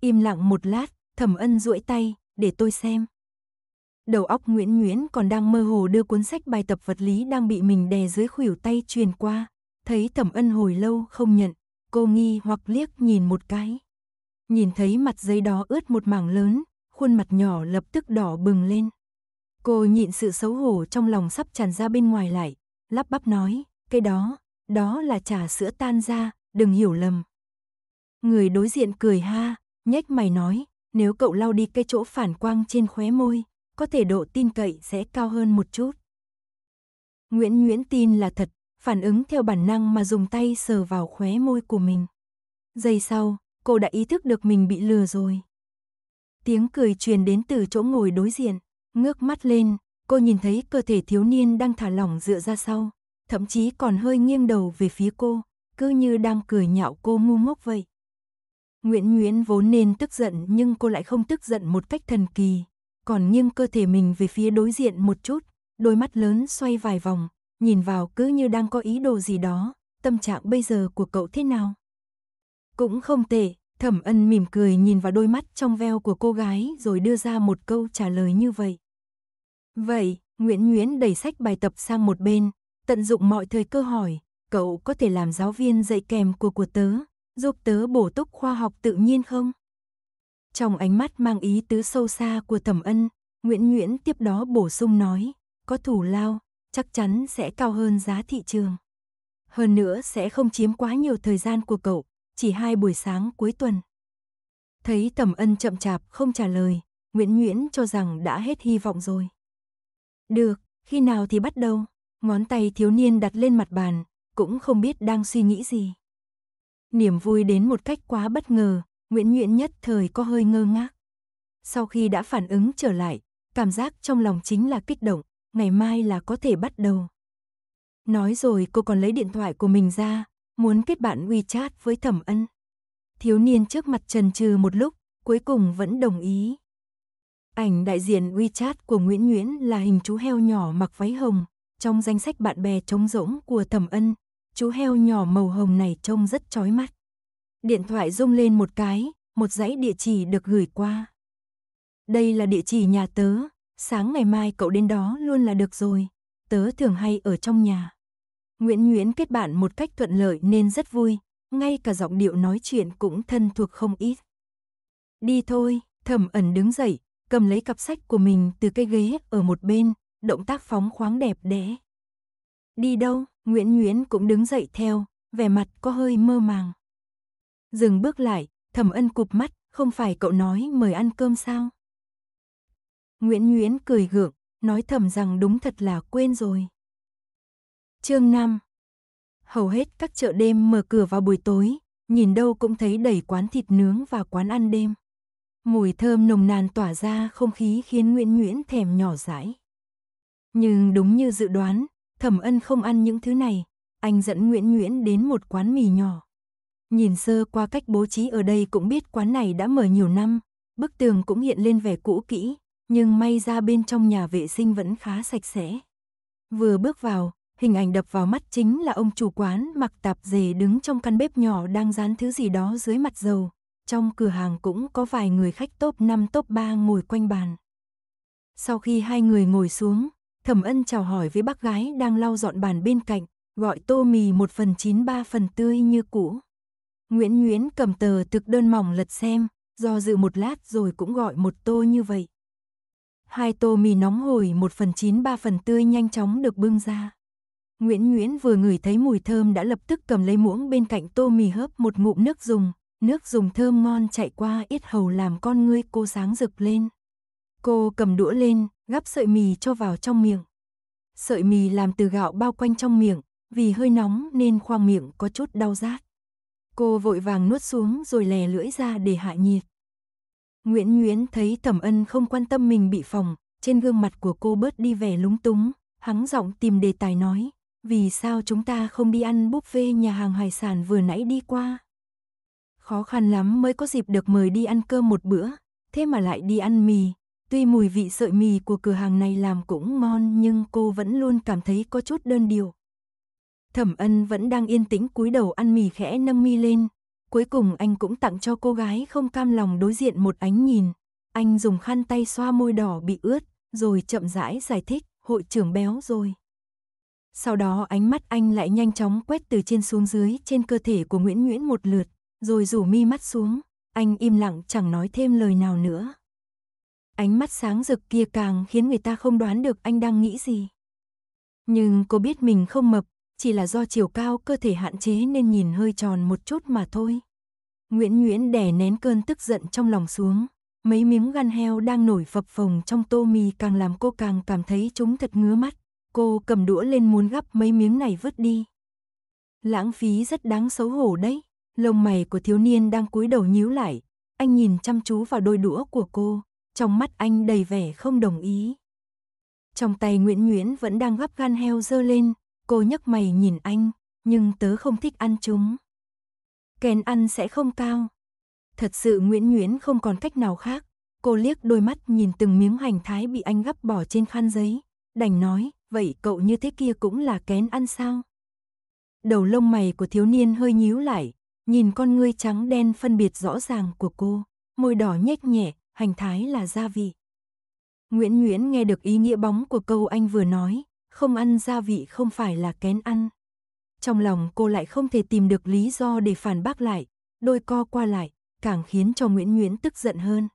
Im lặng một lát, thẩm ân duỗi tay, để tôi xem. Đầu óc Nguyễn Nguyễn còn đang mơ hồ đưa cuốn sách bài tập vật lý đang bị mình đè dưới khuỷu tay truyền qua, thấy Thẩm Ân hồi lâu không nhận, cô nghi hoặc liếc nhìn một cái. Nhìn thấy mặt giấy đó ướt một mảng lớn, khuôn mặt nhỏ lập tức đỏ bừng lên. Cô nhịn sự xấu hổ trong lòng sắp tràn ra bên ngoài lại, lắp bắp nói, cái đó, đó là trà sữa tan ra, đừng hiểu lầm. Người đối diện cười ha, nhếch mày nói, nếu cậu lau đi cái chỗ phản quang trên khóe môi, có thể độ tin cậy sẽ cao hơn một chút. Nguyễn Nguyễn tin là thật, phản ứng theo bản năng mà dùng tay sờ vào khóe môi của mình. Giây sau, cô đã ý thức được mình bị lừa rồi. Tiếng cười truyền đến từ chỗ ngồi đối diện, ngước mắt lên, cô nhìn thấy cơ thể thiếu niên đang thả lỏng dựa ra sau, thậm chí còn hơi nghiêng đầu về phía cô, cứ như đang cười nhạo cô ngu ngốc vậy. Nguyễn Nguyễn vốn nên tức giận nhưng cô lại không tức giận một cách thần kỳ, còn nghiêng cơ thể mình về phía đối diện một chút, đôi mắt lớn xoay vài vòng, nhìn vào cứ như đang có ý đồ gì đó, tâm trạng bây giờ của cậu thế nào? Cũng không tệ, thẩm ân mỉm cười nhìn vào đôi mắt trong veo của cô gái rồi đưa ra một câu trả lời như vậy. Vậy, Nguyễn Nguyễn đẩy sách bài tập sang một bên, tận dụng mọi thời cơ hỏi, cậu có thể làm giáo viên dạy kèm của của tớ, giúp tớ bổ túc khoa học tự nhiên không? Trong ánh mắt mang ý tứ sâu xa của thẩm ân, Nguyễn Nguyễn tiếp đó bổ sung nói, có thủ lao, chắc chắn sẽ cao hơn giá thị trường. Hơn nữa sẽ không chiếm quá nhiều thời gian của cậu, chỉ hai buổi sáng cuối tuần. Thấy thẩm Ân chậm chạp không trả lời, Nguyễn Nguyễn cho rằng đã hết hy vọng rồi. Được, khi nào thì bắt đầu? Ngón tay thiếu niên đặt lên mặt bàn, cũng không biết đang suy nghĩ gì. Niềm vui đến một cách quá bất ngờ, Nguyễn Nguyễn nhất thời có hơi ngơ ngác. Sau khi đã phản ứng trở lại, cảm giác trong lòng chính là kích động, ngày mai là có thể bắt đầu. Nói rồi cô còn lấy điện thoại của mình ra, muốn kết bạn WeChat với Thẩm Ân. Thiếu niên trước mặt trần trừ một lúc, cuối cùng vẫn đồng ý. Ảnh đại diện WeChat của Nguyễn Nguyễn là hình chú heo nhỏ mặc váy hồng, trong danh sách bạn bè trống rỗng của Thẩm Ân, chú heo nhỏ màu hồng này trông rất chói mắt. Điện thoại rung lên một cái, một dãy địa chỉ được gửi qua. Đây là địa chỉ nhà tớ, sáng ngày mai cậu đến đó luôn là được rồi, tớ thường hay ở trong nhà. Nguyễn Nguyễn kết bạn một cách thuận lợi nên rất vui, ngay cả giọng điệu nói chuyện cũng thân thuộc không ít. Đi thôi, thẩm ẩn đứng dậy, cầm lấy cặp sách của mình từ cái ghế ở một bên, động tác phóng khoáng đẹp đẽ. Đi đâu, Nguyễn Nguyễn cũng đứng dậy theo, vẻ mặt có hơi mơ màng. Dừng bước lại, thẩm ân cụp mắt, không phải cậu nói mời ăn cơm sao? Nguyễn Nguyễn cười gượng, nói thầm rằng đúng thật là quên rồi. Chương 5 Hầu hết các chợ đêm mở cửa vào buổi tối, nhìn đâu cũng thấy đầy quán thịt nướng và quán ăn đêm. Mùi thơm nồng nàn tỏa ra không khí khiến Nguyễn Nguyễn thèm nhỏ dãi. Nhưng đúng như dự đoán, Thẩm Ân không ăn những thứ này, anh dẫn Nguyễn Nguyễn đến một quán mì nhỏ. Nhìn sơ qua cách bố trí ở đây cũng biết quán này đã mở nhiều năm, bức tường cũng hiện lên vẻ cũ kỹ, nhưng may ra bên trong nhà vệ sinh vẫn khá sạch sẽ. Vừa bước vào, hình ảnh đập vào mắt chính là ông chủ quán mặc tạp dề đứng trong căn bếp nhỏ đang dán thứ gì đó dưới mặt dầu. Trong cửa hàng cũng có vài người khách top 5 top 3 ngồi quanh bàn. Sau khi hai người ngồi xuống, Thẩm Ân chào hỏi với bác gái đang lau dọn bàn bên cạnh, gọi tô mì một phần chín ba phần tươi như cũ. Nguyễn Nguyễn cầm tờ thực đơn mỏng lật xem, do dự một lát rồi cũng gọi một tô như vậy. Hai tô mì nóng hổi một phần chín ba phần tươi nhanh chóng được bưng ra. Nguyễn Nguyễn vừa ngửi thấy mùi thơm đã lập tức cầm lấy muỗng bên cạnh tô mì hớp một ngụm nước dùng, nước dùng thơm ngon chạy qua ít hầu làm con ngươi cô sáng rực lên. Cô cầm đũa lên, gắp sợi mì cho vào trong miệng. Sợi mì làm từ gạo bao quanh trong miệng, vì hơi nóng nên khoang miệng có chút đau rát. Cô vội vàng nuốt xuống rồi lè lưỡi ra để hạ nhiệt. Nguyễn Nguyễn thấy Thẩm Ân không quan tâm mình bị phòng, trên gương mặt của cô bớt đi vẻ lúng túng, hắng giọng tìm đề tài nói, vì sao chúng ta không đi ăn buffet nhà hàng hải sản vừa nãy đi qua? Khó khăn lắm mới có dịp được mời đi ăn cơm một bữa, thế mà lại đi ăn mì. Tuy mùi vị sợi mì của cửa hàng này làm cũng ngon nhưng cô vẫn luôn cảm thấy có chút đơn điệu. Thẩm ân vẫn đang yên tĩnh cúi đầu ăn mì khẽ nâng mi lên, Cuối cùng anh cũng tặng cho cô gái không cam lòng đối diện một ánh nhìn. Anh dùng khăn tay xoa môi đỏ bị ướt, rồi chậm rãi giải thích, hội trưởng béo rồi. Sau đó ánh mắt anh lại nhanh chóng quét từ trên xuống dưới trên cơ thể của Nguyễn Nguyễn một lượt, rồi rủ mi mắt xuống, anh im lặng chẳng nói thêm lời nào nữa. Ánh mắt sáng rực kia càng khiến người ta không đoán được anh đang nghĩ gì. Nhưng cô biết mình không mập, chỉ là do chiều cao cơ thể hạn chế nên nhìn hơi tròn một chút mà thôi. Nguyễn Nguyễn đè nén cơn tức giận trong lòng xuống, mấy miếng gan heo đang nổi phập phồng trong tô mì càng làm cô càng cảm thấy chúng thật ngứa mắt. Cô cầm đũa lên muốn gắp mấy miếng này vứt đi. Lãng phí rất đáng xấu hổ đấy. Lông mày của thiếu niên đang cúi đầu nhíu lại, anh nhìn chăm chú vào đôi đũa của cô, trong mắt anh đầy vẻ không đồng ý. Trong tay Nguyễn Nguyễn vẫn đang gắp gan heo dơ lên, Cô nhấc mày nhìn anh, nhưng tớ không thích ăn chúng. Kén ăn sẽ không cao. Thật sự Nguyễn Nguyễn không còn cách nào khác. Cô liếc đôi mắt nhìn từng miếng hành thái bị anh gắp bỏ trên khăn giấy. Đành nói, vậy cậu như thế kia cũng là kén ăn sao? Đầu lông mày của thiếu niên hơi nhíu lại, nhìn con ngươi trắng đen phân biệt rõ ràng của cô, môi đỏ nhếch nhẹ, hành thái là gia vị. Nguyễn Nguyễn nghe được ý nghĩa bóng của câu anh vừa nói, không ăn gia vị không phải là kén ăn. Trong lòng cô lại không thể tìm được lý do để phản bác lại, đôi co qua lại, càng khiến cho Nguyễn Nguyễn tức giận hơn.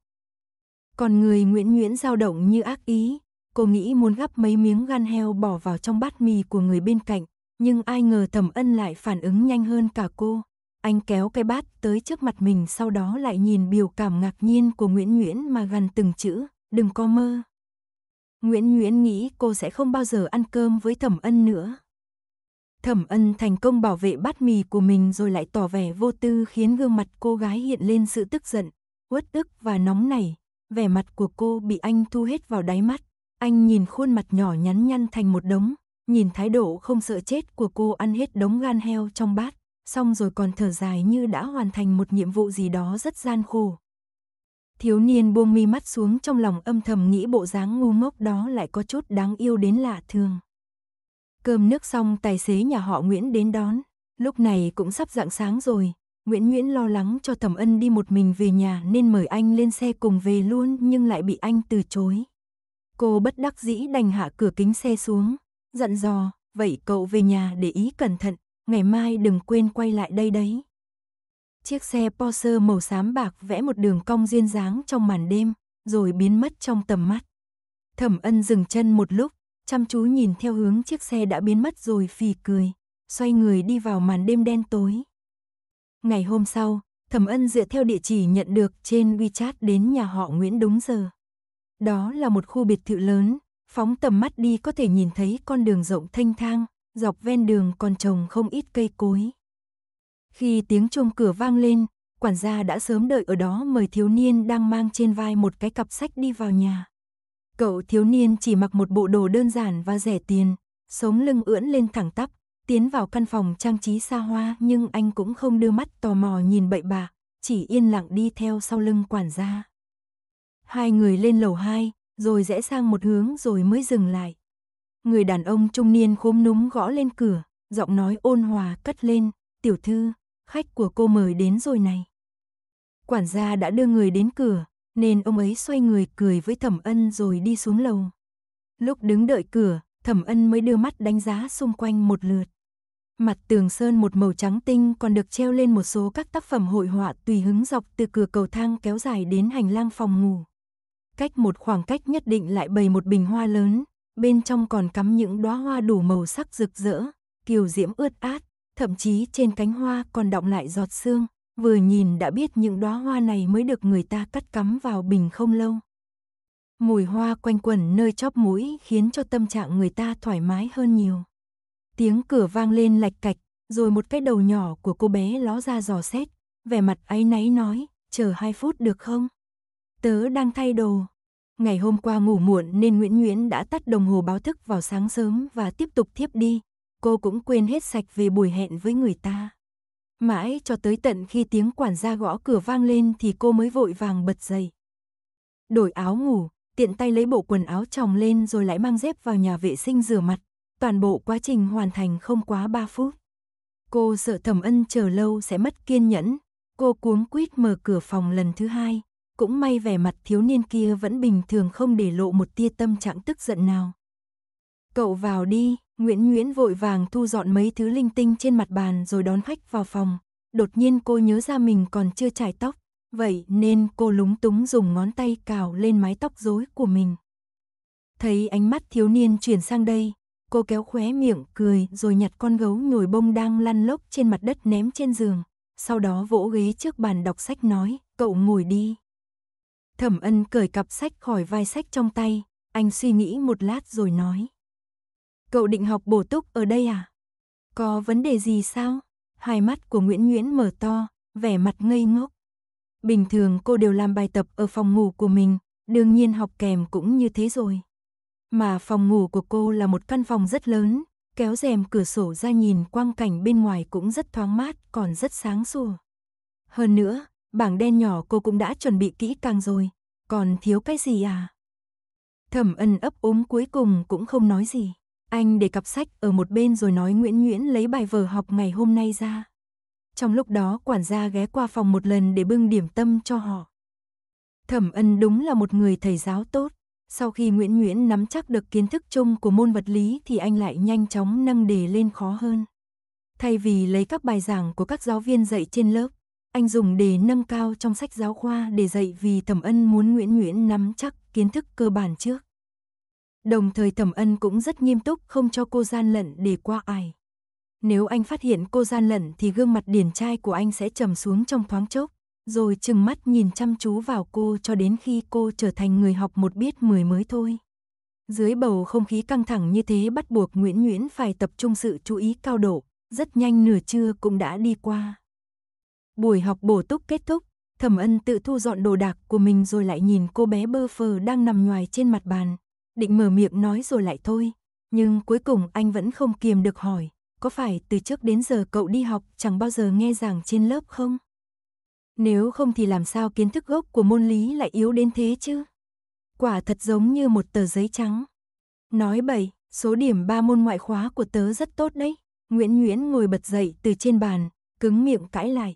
Còn người Nguyễn Nguyễn dao động như ác ý, cô nghĩ muốn gắp mấy miếng gan heo bỏ vào trong bát mì của người bên cạnh, nhưng ai ngờ Thẩm Ân lại phản ứng nhanh hơn cả cô. Anh kéo cái bát tới trước mặt mình sau đó lại nhìn biểu cảm ngạc nhiên của Nguyễn Nguyễn mà gần từng chữ, đừng có mơ. Nguyễn Nguyễn nghĩ cô sẽ không bao giờ ăn cơm với Thẩm Ân nữa. Thẩm Ân thành công bảo vệ bát mì của mình rồi lại tỏ vẻ vô tư khiến gương mặt cô gái hiện lên sự tức giận, uất ức và nóng nảy. Vẻ mặt của cô bị anh thu hết vào đáy mắt. Anh nhìn khuôn mặt nhỏ nhắn nhăn thành một đống, nhìn thái độ không sợ chết của cô ăn hết đống gan heo trong bát, xong rồi còn thở dài như đã hoàn thành một nhiệm vụ gì đó rất gian khổ. Thiếu niên buông mi mắt xuống trong lòng âm thầm nghĩ bộ dáng ngu ngốc đó lại có chút đáng yêu đến lạ thường. Cơm nước xong tài xế nhà họ Nguyễn đến đón, lúc này cũng sắp rạng sáng rồi, Nguyễn Nguyễn lo lắng cho Thẩm Ân đi một mình về nhà nên mời anh lên xe cùng về luôn nhưng lại bị anh từ chối. Cô bất đắc dĩ đành hạ cửa kính xe xuống, dặn dò, vậy cậu về nhà để ý cẩn thận, ngày mai đừng quên quay lại đây đấy. Chiếc xe Porsche màu xám bạc vẽ một đường cong duyên dáng trong màn đêm, rồi biến mất trong tầm mắt. Thẩm ân dừng chân một lúc, chăm chú nhìn theo hướng chiếc xe đã biến mất rồi phì cười, xoay người đi vào màn đêm đen tối. Ngày hôm sau, Thẩm Ân dựa theo địa chỉ nhận được trên WeChat đến nhà họ Nguyễn đúng giờ. Đó là một khu biệt thự lớn, phóng tầm mắt đi có thể nhìn thấy con đường rộng thanh thang, dọc ven đường còn trồng không ít cây cối, khi tiếng chuông cửa vang lên, quản gia đã sớm đợi ở đó mời thiếu niên đang mang trên vai một cái cặp sách đi vào nhà. Cậu thiếu niên chỉ mặc một bộ đồ đơn giản và rẻ tiền, sống lưng ưỡn lên thẳng tắp, tiến vào căn phòng trang trí xa hoa nhưng anh cũng không đưa mắt tò mò nhìn bậy bạ, chỉ yên lặng đi theo sau lưng quản gia. Hai người lên lầu hai, rồi rẽ sang một hướng rồi mới dừng lại. Người đàn ông trung niên khốm núm gõ lên cửa, giọng nói ôn hòa cất lên, tiểu thư, khách của cô mời đến rồi này. Quản gia đã đưa người đến cửa, nên ông ấy xoay người cười với Thẩm Ân rồi đi xuống lầu. Lúc đứng đợi cửa, Thẩm Ân mới đưa mắt đánh giá xung quanh một lượt. Mặt tường sơn một màu trắng tinh còn được treo lên một số các tác phẩm hội họa tùy hứng dọc từ cửa cầu thang kéo dài đến hành lang phòng ngủ. Cách một khoảng cách nhất định lại bày một bình hoa lớn, bên trong còn cắm những đóa hoa đủ màu sắc rực rỡ, kiều diễm ướt át, thậm chí trên cánh hoa còn đọng lại giọt sương, vừa nhìn đã biết những đóa hoa này mới được người ta cắt cắm vào bình không lâu. Mùi hoa quanh quẩn nơi chóp mũi khiến cho tâm trạng người ta thoải mái hơn nhiều. Tiếng cửa vang lên lạch cạch, rồi một cái đầu nhỏ của cô bé ló ra dò xét, vẻ mặt áy náy nói, chờ hai phút được không? Tớ đang thay đồ. Ngày hôm qua ngủ muộn nên Nguyễn Nguyễn đã tắt đồng hồ báo thức vào sáng sớm và tiếp tục thiếp đi, cô cũng quên hết sạch về buổi hẹn với người ta. Mãi cho tới tận khi tiếng quản gia gõ cửa vang lên thì cô mới vội vàng bật dậy. Đổi áo ngủ, tiện tay lấy bộ quần áo chồng lên rồi lại mang dép vào nhà vệ sinh rửa mặt. Toàn bộ quá trình hoàn thành không quá 3 phút. Cô sợ thẩm ân chờ lâu sẽ mất kiên nhẫn. Cô cuống quýt mở cửa phòng lần thứ hai. Cũng may vẻ mặt thiếu niên kia vẫn bình thường không để lộ một tia tâm trạng tức giận nào. Cậu vào đi, Nguyễn Nguyễn vội vàng thu dọn mấy thứ linh tinh trên mặt bàn rồi đón khách vào phòng. Đột nhiên cô nhớ ra mình còn chưa chải tóc, vậy nên cô lúng túng dùng ngón tay cào lên mái tóc rối của mình. Thấy ánh mắt thiếu niên chuyển sang đây, cô kéo khóe miệng cười rồi nhặt con gấu nhồi bông đang lăn lốc trên mặt đất ném trên giường. Sau đó vỗ ghế trước bàn đọc sách nói, cậu ngồi đi. Thẩm ân cởi cặp sách khỏi vai sách trong tay, anh suy nghĩ một lát rồi nói. Cậu định học bổ túc ở đây à? Có vấn đề gì sao? Hai mắt của Nguyễn Nguyễn mở to, vẻ mặt ngây ngốc. Bình thường cô đều làm bài tập ở phòng ngủ của mình, đương nhiên học kèm cũng như thế rồi. Mà phòng ngủ của cô là một căn phòng rất lớn, kéo rèm cửa sổ ra nhìn quang cảnh bên ngoài cũng rất thoáng mát, còn rất sáng sủa. Hơn nữa, bảng đen nhỏ cô cũng đã chuẩn bị kỹ càng rồi, còn thiếu cái gì à? Thẩm ân ấp ốm cuối cùng cũng không nói gì. Anh để cặp sách ở một bên rồi nói Nguyễn Nguyễn lấy bài vở học ngày hôm nay ra. Trong lúc đó quản gia ghé qua phòng một lần để bưng điểm tâm cho họ. Thẩm ân đúng là một người thầy giáo tốt. Sau khi Nguyễn Nguyễn nắm chắc được kiến thức chung của môn vật lý thì anh lại nhanh chóng nâng đề lên khó hơn. Thay vì lấy các bài giảng của các giáo viên dạy trên lớp, anh dùng đề nâng cao trong sách giáo khoa để dạy vì Thẩm Ân muốn Nguyễn Nguyễn nắm chắc kiến thức cơ bản trước. Đồng thời thẩm ân cũng rất nghiêm túc không cho cô gian lận để qua ai. Nếu anh phát hiện cô gian lận thì gương mặt điển trai của anh sẽ trầm xuống trong thoáng chốc, rồi chừng mắt nhìn chăm chú vào cô cho đến khi cô trở thành người học một biết mười mới thôi. Dưới bầu không khí căng thẳng như thế bắt buộc Nguyễn Nguyễn phải tập trung sự chú ý cao độ, rất nhanh nửa trưa cũng đã đi qua. Buổi học bổ túc kết thúc, Thẩm Ân tự thu dọn đồ đạc của mình rồi lại nhìn cô bé bơ phờ đang nằm nhoài trên mặt bàn, định mở miệng nói rồi lại thôi. Nhưng cuối cùng anh vẫn không kiềm được hỏi, có phải từ trước đến giờ cậu đi học chẳng bao giờ nghe giảng trên lớp không? Nếu không thì làm sao kiến thức gốc của môn lý lại yếu đến thế chứ? Quả thật giống như một tờ giấy trắng. Nói bậy, số điểm 3 môn ngoại khóa của tớ rất tốt đấy. Nguyễn Nguyễn ngồi bật dậy từ trên bàn, cứng miệng cãi lại.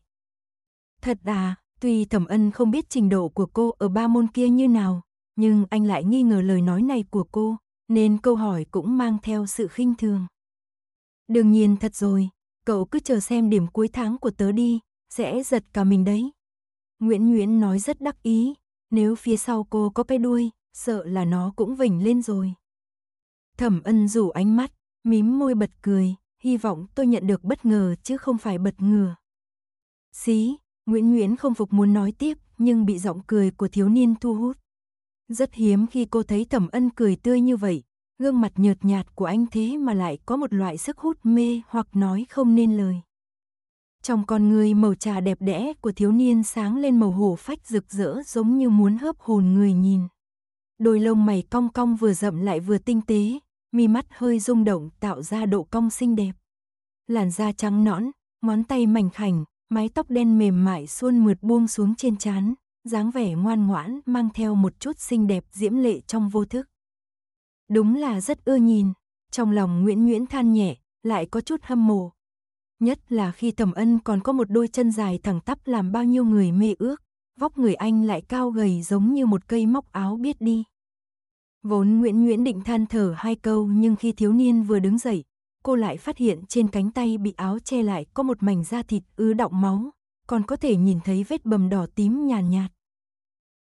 Thật à, tuy thẩm ân không biết trình độ của cô ở ba môn kia như nào, nhưng anh lại nghi ngờ lời nói này của cô, nên câu hỏi cũng mang theo sự khinh thường. Đương nhiên thật rồi, cậu cứ chờ xem điểm cuối tháng của tớ đi, sẽ giật cả mình đấy. Nguyễn Nguyễn nói rất đắc ý, nếu phía sau cô có cái đuôi, sợ là nó cũng vỉnh lên rồi. Thẩm ân rủ ánh mắt, mím môi bật cười, hy vọng tôi nhận được bất ngờ chứ không phải bật ngừa. Xí, Nguyễn Nguyễn không phục muốn nói tiếp nhưng bị giọng cười của thiếu niên thu hút. Rất hiếm khi cô thấy Thẩm Ân cười tươi như vậy, gương mặt nhợt nhạt của anh thế mà lại có một loại sức hút mê hoặc nói không nên lời. Trong con người màu trà đẹp đẽ của thiếu niên sáng lên màu hổ phách rực rỡ giống như muốn hớp hồn người nhìn. Đôi lông mày cong cong vừa rậm lại vừa tinh tế, mi mắt hơi rung động tạo ra độ cong xinh đẹp. Làn da trắng nõn, ngón tay mảnh khảnh, mái tóc đen mềm mại suôn mượt buông xuống trên trán, dáng vẻ ngoan ngoãn mang theo một chút xinh đẹp diễm lệ trong vô thức. Đúng là rất ưa nhìn, trong lòng Nguyễn Nguyễn than nhẹ, lại có chút hâm mộ. Nhất là khi Thẩm Ân còn có một đôi chân dài thẳng tắp làm bao nhiêu người mê ước, vóc người anh lại cao gầy giống như một cây móc áo biết đi. Vốn Nguyễn Nguyễn định than thở hai câu nhưng khi thiếu niên vừa đứng dậy, cô lại phát hiện trên cánh tay bị áo che lại có một mảnh da thịt ứ đọng máu, còn có thể nhìn thấy vết bầm đỏ tím nhàn nhạt, nhạt.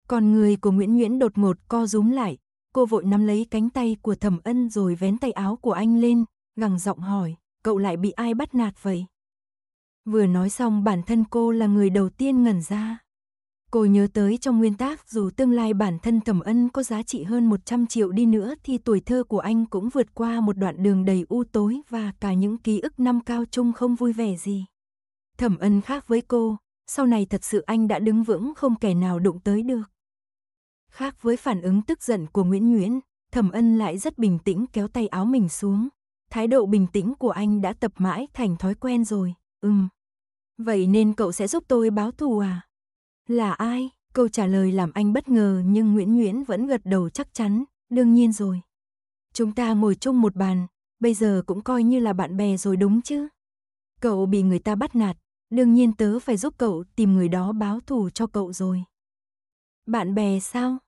Còn người của Nguyễn Nguyễn đột ngột co rúm lại, cô vội nắm lấy cánh tay của Thẩm Ân rồi vén tay áo của anh lên, gằn giọng hỏi, cậu lại bị ai bắt nạt vậy? Vừa nói xong bản thân cô là người đầu tiên ngẩn ra. Cô nhớ tới trong nguyên tác dù tương lai bản thân Thẩm Ân có giá trị hơn 100 triệu đi nữa thì tuổi thơ của anh cũng vượt qua một đoạn đường đầy u tối và cả những ký ức năm cao trung không vui vẻ gì. Thẩm ân khác với cô, sau này thật sự anh đã đứng vững không kẻ nào đụng tới được. Khác với phản ứng tức giận của Nguyễn Nguyễn, Thẩm ân lại rất bình tĩnh kéo tay áo mình xuống. Thái độ bình tĩnh của anh đã tập mãi thành thói quen rồi, ừm. Vậy nên cậu sẽ giúp tôi báo thù à? Là ai? Câu trả lời làm anh bất ngờ nhưng Nguyễn Nguyễn vẫn gật đầu chắc chắn, đương nhiên rồi. Chúng ta ngồi chung một bàn, bây giờ cũng coi như là bạn bè rồi đúng chứ? Cậu bị người ta bắt nạt, Đương nhiên tớ phải giúp cậu tìm người đó báo thù cho cậu rồi. Bạn bè sao?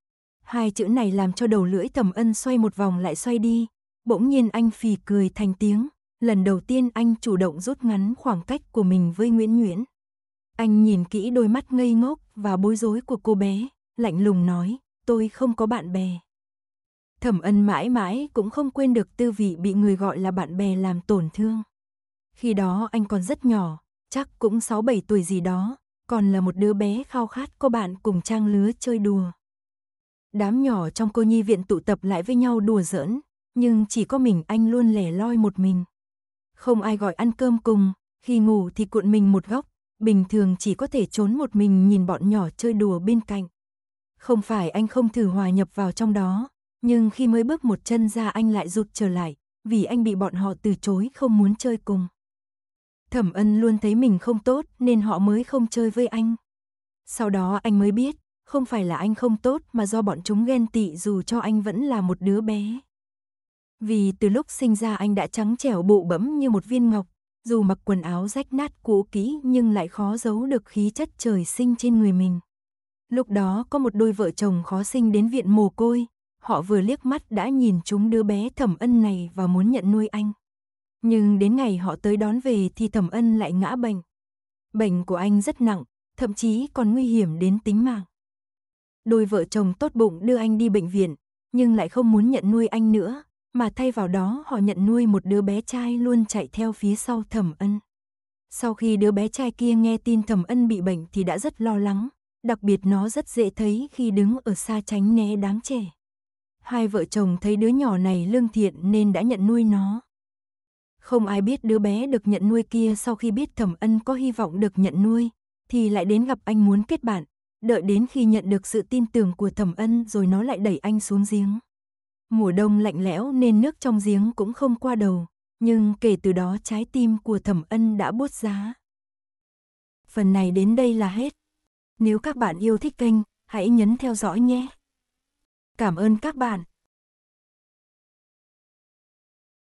Hai chữ này làm cho đầu lưỡi thẩm ân xoay một vòng lại xoay đi. Bỗng nhiên anh phì cười thành tiếng. Lần đầu tiên anh chủ động rút ngắn khoảng cách của mình với Nguyễn Nguyễn. Anh nhìn kỹ đôi mắt ngây ngốc và bối rối của cô bé, lạnh lùng nói, tôi không có bạn bè. Thẩm ân mãi mãi cũng không quên được tư vị bị người gọi là bạn bè làm tổn thương. Khi đó anh còn rất nhỏ, chắc cũng 6-7 tuổi gì đó, còn là một đứa bé khao khát có bạn cùng trang lứa chơi đùa. Đám nhỏ trong cô nhi viện tụ tập lại với nhau đùa giỡn, nhưng chỉ có mình anh luôn lẻ loi một mình. Không ai gọi ăn cơm cùng, khi ngủ thì cuộn mình một góc, bình thường chỉ có thể trốn một mình nhìn bọn nhỏ chơi đùa bên cạnh. Không phải anh không thử hòa nhập vào trong đó, nhưng khi mới bước một chân ra anh lại rụt trở lại, vì anh bị bọn họ từ chối không muốn chơi cùng. Thẩm ân luôn thấy mình không tốt nên họ mới không chơi với anh. Sau đó anh mới biết, không phải là anh không tốt mà do bọn chúng ghen tị dù cho anh vẫn là một đứa bé. Vì từ lúc sinh ra anh đã trắng trẻo bộ bẫm như một viên ngọc, dù mặc quần áo rách nát cũ kỹ nhưng lại khó giấu được khí chất trời sinh trên người mình. Lúc đó có một đôi vợ chồng khó sinh đến viện mồ côi, họ vừa liếc mắt đã nhìn chúng đứa bé thẩm ân này và muốn nhận nuôi anh. Nhưng đến ngày họ tới đón về thì Thẩm Ân lại ngã bệnh. Bệnh của anh rất nặng, thậm chí còn nguy hiểm đến tính mạng. Đôi vợ chồng tốt bụng đưa anh đi bệnh viện, nhưng lại không muốn nhận nuôi anh nữa, mà thay vào đó họ nhận nuôi một đứa bé trai luôn chạy theo phía sau Thẩm Ân. Sau khi đứa bé trai kia nghe tin Thẩm Ân bị bệnh thì đã rất lo lắng, đặc biệt nó rất dễ thấy khi đứng ở xa tránh né đám trẻ. Hai vợ chồng thấy đứa nhỏ này lương thiện nên đã nhận nuôi nó. Không ai biết đứa bé được nhận nuôi kia sau khi biết Thẩm Ân có hy vọng được nhận nuôi, thì lại đến gặp anh muốn kết bạn, đợi đến khi nhận được sự tin tưởng của Thẩm Ân rồi nó lại đẩy anh xuống giếng. Mùa đông lạnh lẽo nên nước trong giếng cũng không qua đầu, nhưng kể từ đó trái tim của Thẩm Ân đã bốt giá. Phần này đến đây là hết. Nếu các bạn yêu thích kênh, hãy nhấn theo dõi nhé. Cảm ơn các bạn.